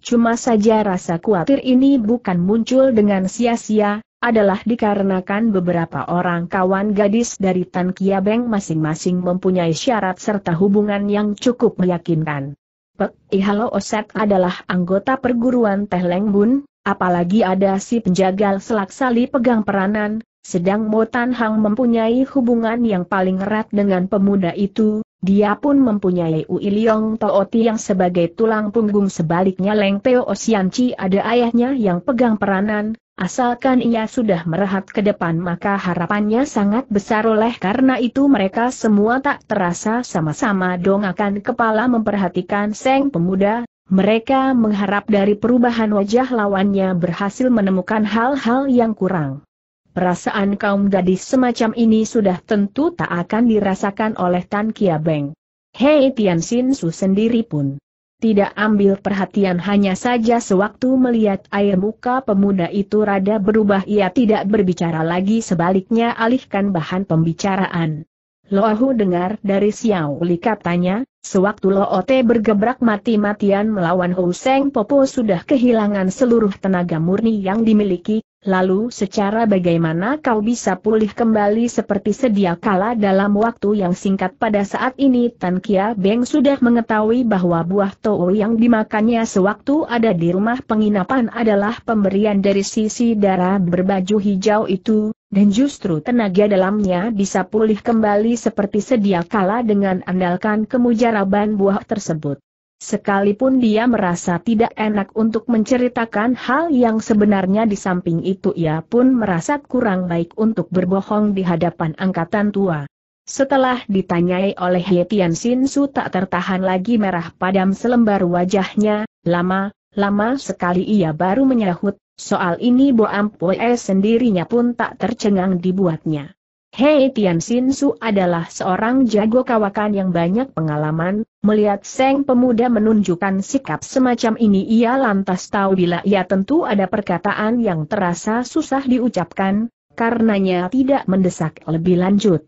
Speaker 1: Cuma saja rasa khawatir ini bukan muncul dengan sia-sia, adalah dikarenakan beberapa orang kawan gadis dari Tan Kiabeng masing-masing mempunyai syarat serta hubungan yang cukup meyakinkan. Pek Ihalo eh, Oset adalah anggota perguruan Teh Leng Bun, apalagi ada si penjagal selak sali pegang peranan, sedang Mo Tan Hang mempunyai hubungan yang paling erat dengan pemuda itu, dia pun mempunyai Ui Liong Tooti yang sebagai tulang punggung sebaliknya Leng Teo Osianci ada ayahnya yang pegang peranan, asalkan ia sudah merahat ke depan maka harapannya sangat besar oleh karena itu mereka semua tak terasa sama-sama dong akan kepala memperhatikan Seng Pemuda, mereka mengharap dari perubahan wajah lawannya berhasil menemukan hal-hal yang kurang. Perasaan kaum gadis semacam ini sudah tentu tak akan dirasakan oleh Tan Kia Beng. Hei Tian Sin Su sendiri pun tidak ambil perhatian hanya saja sewaktu melihat air muka pemuda itu rada berubah ia tidak berbicara lagi sebaliknya alihkan bahan pembicaraan. Loahu dengar dari Xiao Li katanya, Sewaktu Loote bergebrak mati-matian melawan Houseng Popo sudah kehilangan seluruh tenaga murni yang dimiliki, lalu secara bagaimana kau bisa pulih kembali seperti sedia kala dalam waktu yang singkat pada saat ini Tan Kia Beng sudah mengetahui bahwa buah Toho yang dimakannya sewaktu ada di rumah penginapan adalah pemberian dari sisi darah berbaju hijau itu, dan justru tenaga dalamnya bisa pulih kembali seperti sedia kala dengan andalkan kemujaraban buah tersebut. Sekalipun dia merasa tidak enak untuk menceritakan hal yang sebenarnya di samping itu ia pun merasa kurang baik untuk berbohong di hadapan angkatan tua. Setelah ditanyai oleh Ye Tian Sin Su tak tertahan lagi merah padam selembar wajahnya, lama, lama sekali ia baru menyahut, soal ini Bo Ampue sendirinya pun tak tercengang dibuatnya. Hei Tian Sin Su adalah seorang jago kawakan yang banyak pengalaman, melihat Seng pemuda menunjukkan sikap semacam ini ia lantas tahu bila ia tentu ada perkataan yang terasa susah diucapkan, karenanya tidak mendesak lebih lanjut.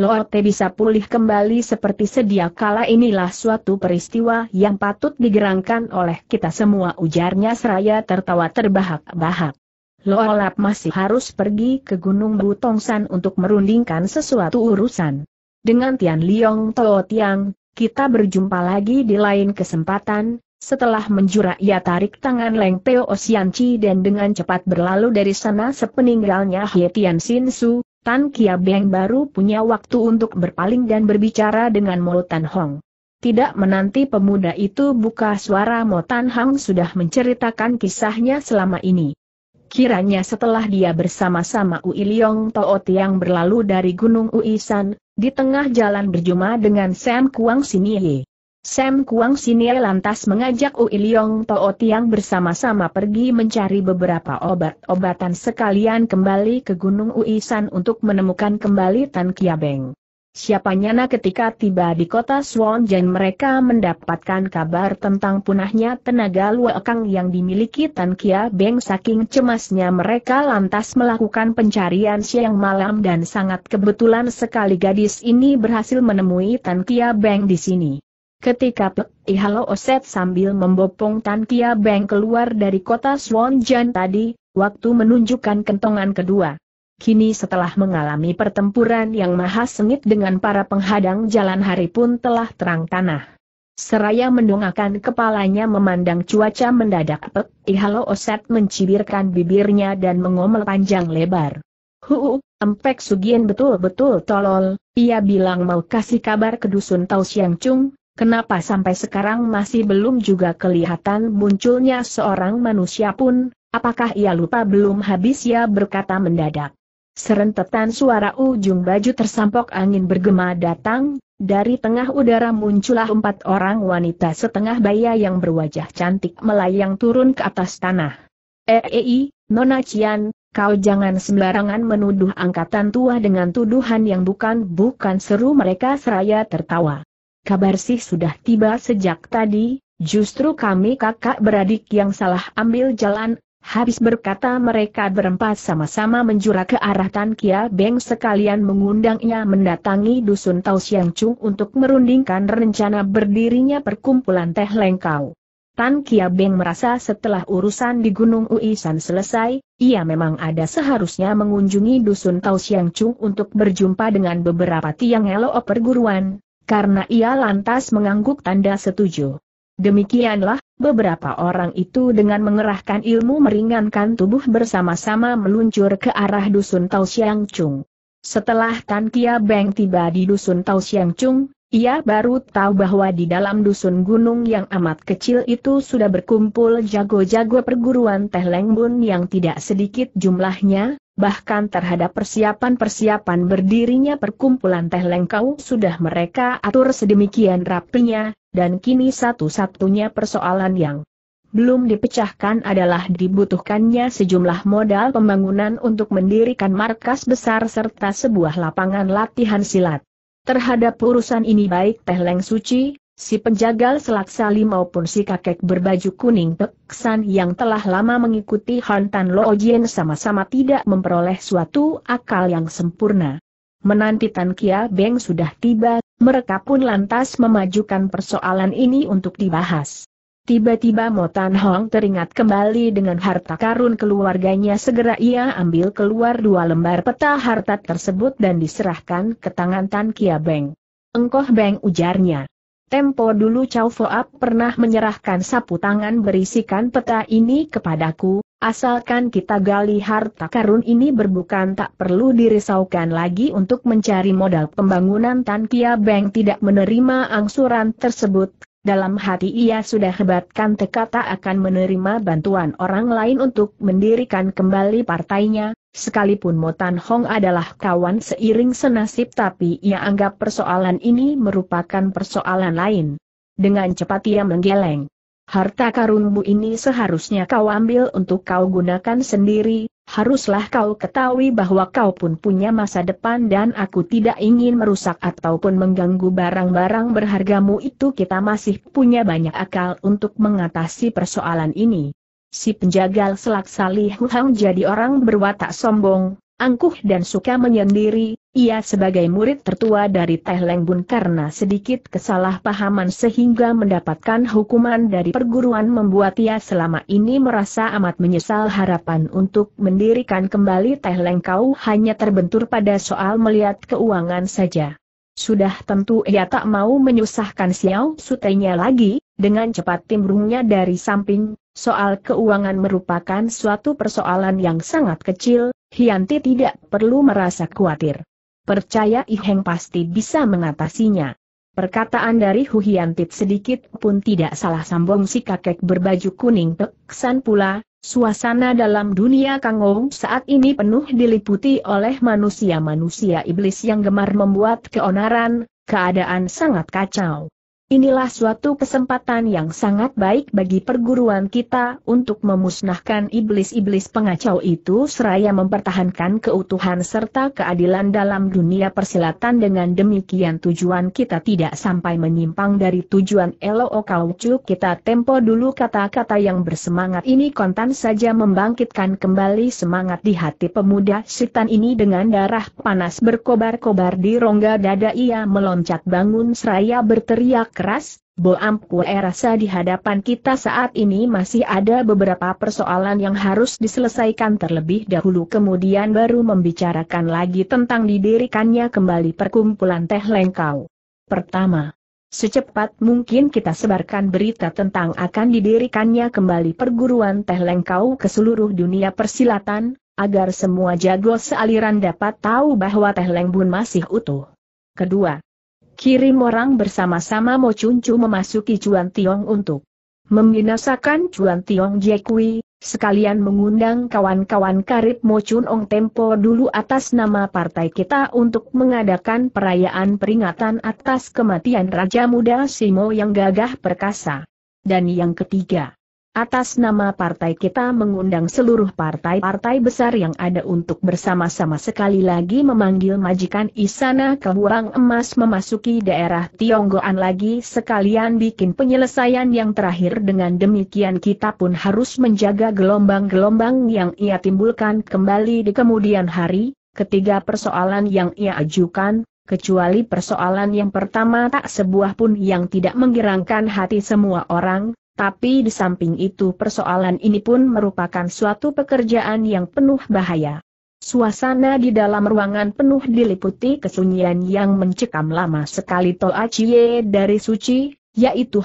Speaker 1: Loote bisa pulih kembali seperti sedia kala inilah suatu peristiwa yang patut digerangkan oleh kita semua ujarnya seraya tertawa terbahak-bahak. Loolap masih harus pergi ke Gunung Butongsan untuk merundingkan sesuatu urusan. Dengan Tian Liong Teo Tiang, kita berjumpa lagi di lain kesempatan, setelah menjura ia tarik tangan Leng Teo Osianci dan dengan cepat berlalu dari sana sepeninggalnya Hie Tian Sin Su, Tan Kia Beng baru punya waktu untuk berpaling dan berbicara dengan Mo Tan Hong. Tidak menanti pemuda itu buka suara Mo Tan Hong sudah menceritakan kisahnya selama ini. Kiranya setelah dia bersama-sama Ui Liong Toh yang berlalu dari Gunung Uisan, di tengah jalan berjumpa dengan Sam Kuang Sinie. Sam Kuang Sinie lantas mengajak Ui Liong Toh Tiang bersama-sama pergi mencari beberapa obat-obatan sekalian kembali ke Gunung Uisan untuk menemukan kembali Tan Beng. Siapa nyana ketika tiba di kota Swanjan mereka mendapatkan kabar tentang punahnya tenaga Kang yang dimiliki Tan Beng saking cemasnya mereka lantas melakukan pencarian siang malam dan sangat kebetulan sekali gadis ini berhasil menemui Tan Beng di sini. Ketika Pek Oset sambil membopong Tan Kia Beng keluar dari kota Swanjan tadi, waktu menunjukkan kentongan kedua. Kini setelah mengalami pertempuran yang maha sengit dengan para penghadang jalan hari pun telah terang tanah. Seraya mendongakkan kepalanya memandang cuaca mendadak Pek Ihalo Oset mencibirkan bibirnya dan mengomel panjang lebar. Huu, empek Sugien betul-betul tolol, ia bilang mau kasih kabar ke dusun Tau Siang Chung, Kenapa sampai sekarang masih belum juga kelihatan munculnya seorang manusia pun, apakah ia lupa belum habis ia berkata mendadak. Serentetan suara ujung baju tersampok angin bergema datang, dari tengah udara muncullah empat orang wanita setengah baya yang berwajah cantik melayang turun ke atas tanah. Ei, eh, eh, Nona Cian, kau jangan sembarangan menuduh angkatan tua dengan tuduhan yang bukan-bukan seru mereka seraya tertawa kabar sih sudah tiba sejak tadi, justru kami kakak beradik yang salah ambil jalan, habis berkata mereka berempat sama-sama menjura ke arah Tan Kia Beng sekalian mengundangnya mendatangi dusun Tau Siang Chung untuk merundingkan rencana berdirinya perkumpulan teh lengkau. Tan Kia Beng merasa setelah urusan di Gunung Uisan selesai, ia memang ada seharusnya mengunjungi dusun Tau Siang Chung untuk berjumpa dengan beberapa tiang elo perguruan, karena ia lantas mengangguk tanda setuju. Demikianlah, beberapa orang itu dengan mengerahkan ilmu meringankan tubuh bersama-sama meluncur ke arah dusun Tau Xiang Chung. Setelah Tan Kia Beng tiba di dusun Tau Xiang Chung, ia baru tahu bahwa di dalam dusun gunung yang amat kecil itu sudah berkumpul jago-jago perguruan Teh Lengbun yang tidak sedikit jumlahnya, bahkan terhadap persiapan-persiapan berdirinya perkumpulan Teh Lengkau sudah mereka atur sedemikian rapinya, dan kini satu-satunya persoalan yang belum dipecahkan adalah dibutuhkannya sejumlah modal pembangunan untuk mendirikan markas besar serta sebuah lapangan latihan silat. Terhadap urusan ini baik Teh Leng Suci, Si penjagal Selak Sali maupun si kakek berbaju kuning Teksan yang telah lama mengikuti Han Lo Jien sama-sama tidak memperoleh suatu akal yang sempurna. Menanti Tan Kia Beng sudah tiba, mereka pun lantas memajukan persoalan ini untuk dibahas. Tiba-tiba Motan Hong teringat kembali dengan harta karun keluarganya segera ia ambil keluar dua lembar peta harta tersebut dan diserahkan ke tangan Tan Kia Beng. Engkoh Beng ujarnya. Tempo dulu Chow Foap pernah menyerahkan sapu tangan berisikan peta ini kepadaku, asalkan kita gali harta karun ini berbukan tak perlu dirisaukan lagi untuk mencari modal pembangunan Tan Kia Beng tidak menerima angsuran tersebut, dalam hati ia sudah hebatkan tekad tak akan menerima bantuan orang lain untuk mendirikan kembali partainya, Sekalipun Motan Hong adalah kawan seiring senasib tapi ia anggap persoalan ini merupakan persoalan lain. Dengan cepat ia menggeleng. Harta karunmu ini seharusnya kau ambil untuk kau gunakan sendiri, haruslah kau ketahui bahwa kau pun punya masa depan dan aku tidak ingin merusak ataupun mengganggu barang-barang berhargamu itu kita masih punya banyak akal untuk mengatasi persoalan ini. Si penjagal selak Salih Huhang jadi orang berwatak sombong, angkuh dan suka menyendiri, ia sebagai murid tertua dari Teh Lengbun karena sedikit kesalahpahaman sehingga mendapatkan hukuman dari perguruan membuat ia selama ini merasa amat menyesal harapan untuk mendirikan kembali Teh Kau hanya terbentur pada soal melihat keuangan saja. Sudah tentu ia tak mau menyusahkan Xiao Sutenya lagi, dengan cepat timbrungnya dari samping, soal keuangan merupakan suatu persoalan yang sangat kecil, Hianti tidak perlu merasa khawatir. Percaya Iheng pasti bisa mengatasinya. Perkataan dari Hu Huhiantip sedikit pun tidak salah sambung si kakek berbaju kuning teksan pula, suasana dalam dunia Kangou saat ini penuh diliputi oleh manusia-manusia iblis yang gemar membuat keonaran, keadaan sangat kacau. Inilah suatu kesempatan yang sangat baik bagi perguruan kita untuk memusnahkan iblis-iblis pengacau itu seraya mempertahankan keutuhan serta keadilan dalam dunia persilatan dengan demikian tujuan kita tidak sampai menyimpang dari tujuan Elo Okaucu kita tempo dulu kata-kata yang bersemangat ini kontan saja membangkitkan kembali semangat di hati pemuda setan ini dengan darah panas berkobar-kobar di rongga dada ia meloncat bangun seraya berteriak keras, Bo Ampue rasa di hadapan kita saat ini masih ada beberapa persoalan yang harus diselesaikan terlebih dahulu kemudian baru membicarakan lagi tentang didirikannya kembali perkumpulan teh lengkau. Pertama, secepat mungkin kita sebarkan berita tentang akan didirikannya kembali perguruan teh lengkau ke seluruh dunia persilatan, agar semua jago sealiran dapat tahu bahwa teh lengbun masih utuh. Kedua, Kirim orang bersama-sama Mo Chun Chu memasuki Chuan Tiong untuk membinasakan Chuan Tiong Jekwi, sekalian mengundang kawan-kawan karib Mo Chun Ong Tempo dulu atas nama partai kita untuk mengadakan perayaan peringatan atas kematian Raja Muda Simo yang gagah perkasa. Dan yang ketiga, Atas nama partai kita mengundang seluruh partai-partai besar yang ada untuk bersama-sama sekali lagi memanggil majikan Isana ke buang emas memasuki daerah Tionggoan lagi sekalian bikin penyelesaian yang terakhir dengan demikian kita pun harus menjaga gelombang-gelombang yang ia timbulkan kembali di kemudian hari, ketiga persoalan yang ia ajukan, kecuali persoalan yang pertama tak sebuah pun yang tidak menggerangkan hati semua orang, tapi di samping itu persoalan ini pun merupakan suatu pekerjaan yang penuh bahaya. Suasana di dalam ruangan penuh diliputi kesunyian yang mencekam lama sekali Toachie dari Suci, yaitu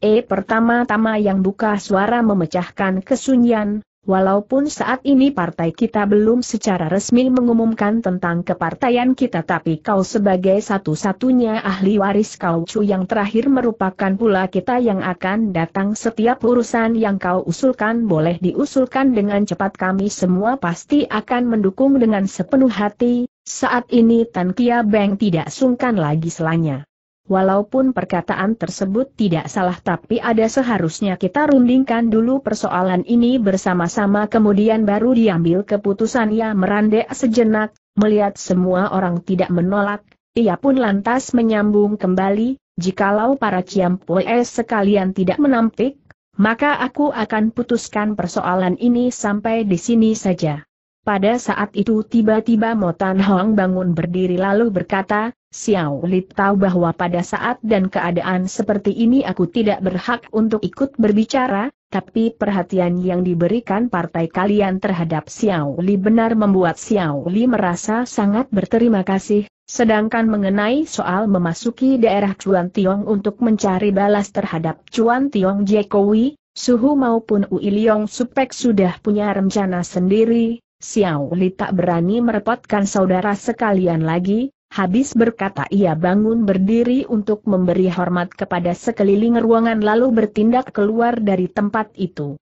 Speaker 1: E pertama-tama yang buka suara memecahkan kesunyian, Walaupun saat ini partai kita belum secara resmi mengumumkan tentang kepartaian kita tapi kau sebagai satu-satunya ahli waris kau cu yang terakhir merupakan pula kita yang akan datang setiap urusan yang kau usulkan boleh diusulkan dengan cepat kami semua pasti akan mendukung dengan sepenuh hati, saat ini Tan Kia Beng tidak sungkan lagi selanya. Walaupun perkataan tersebut tidak salah tapi ada seharusnya kita rundingkan dulu persoalan ini bersama-sama kemudian baru diambil keputusan ia merandek sejenak, melihat semua orang tidak menolak, ia pun lantas menyambung kembali, jikalau para Ciampoes sekalian tidak menampik, maka aku akan putuskan persoalan ini sampai di sini saja. Pada saat itu tiba-tiba Motan Hong bangun berdiri lalu berkata, Xiao Li tahu bahwa pada saat dan keadaan seperti ini aku tidak berhak untuk ikut berbicara, tapi perhatian yang diberikan partai kalian terhadap Xiao Li benar membuat Xiao Li merasa sangat berterima kasih, sedangkan mengenai soal memasuki daerah Chuan Tiong untuk mencari balas terhadap Chuan Tiong Jekowi, Suhu maupun Ui Liong Supek sudah punya rencana sendiri, Xiao Li tak berani merepotkan saudara sekalian lagi, Habis berkata ia bangun berdiri untuk memberi hormat kepada sekeliling ruangan lalu bertindak keluar dari tempat itu.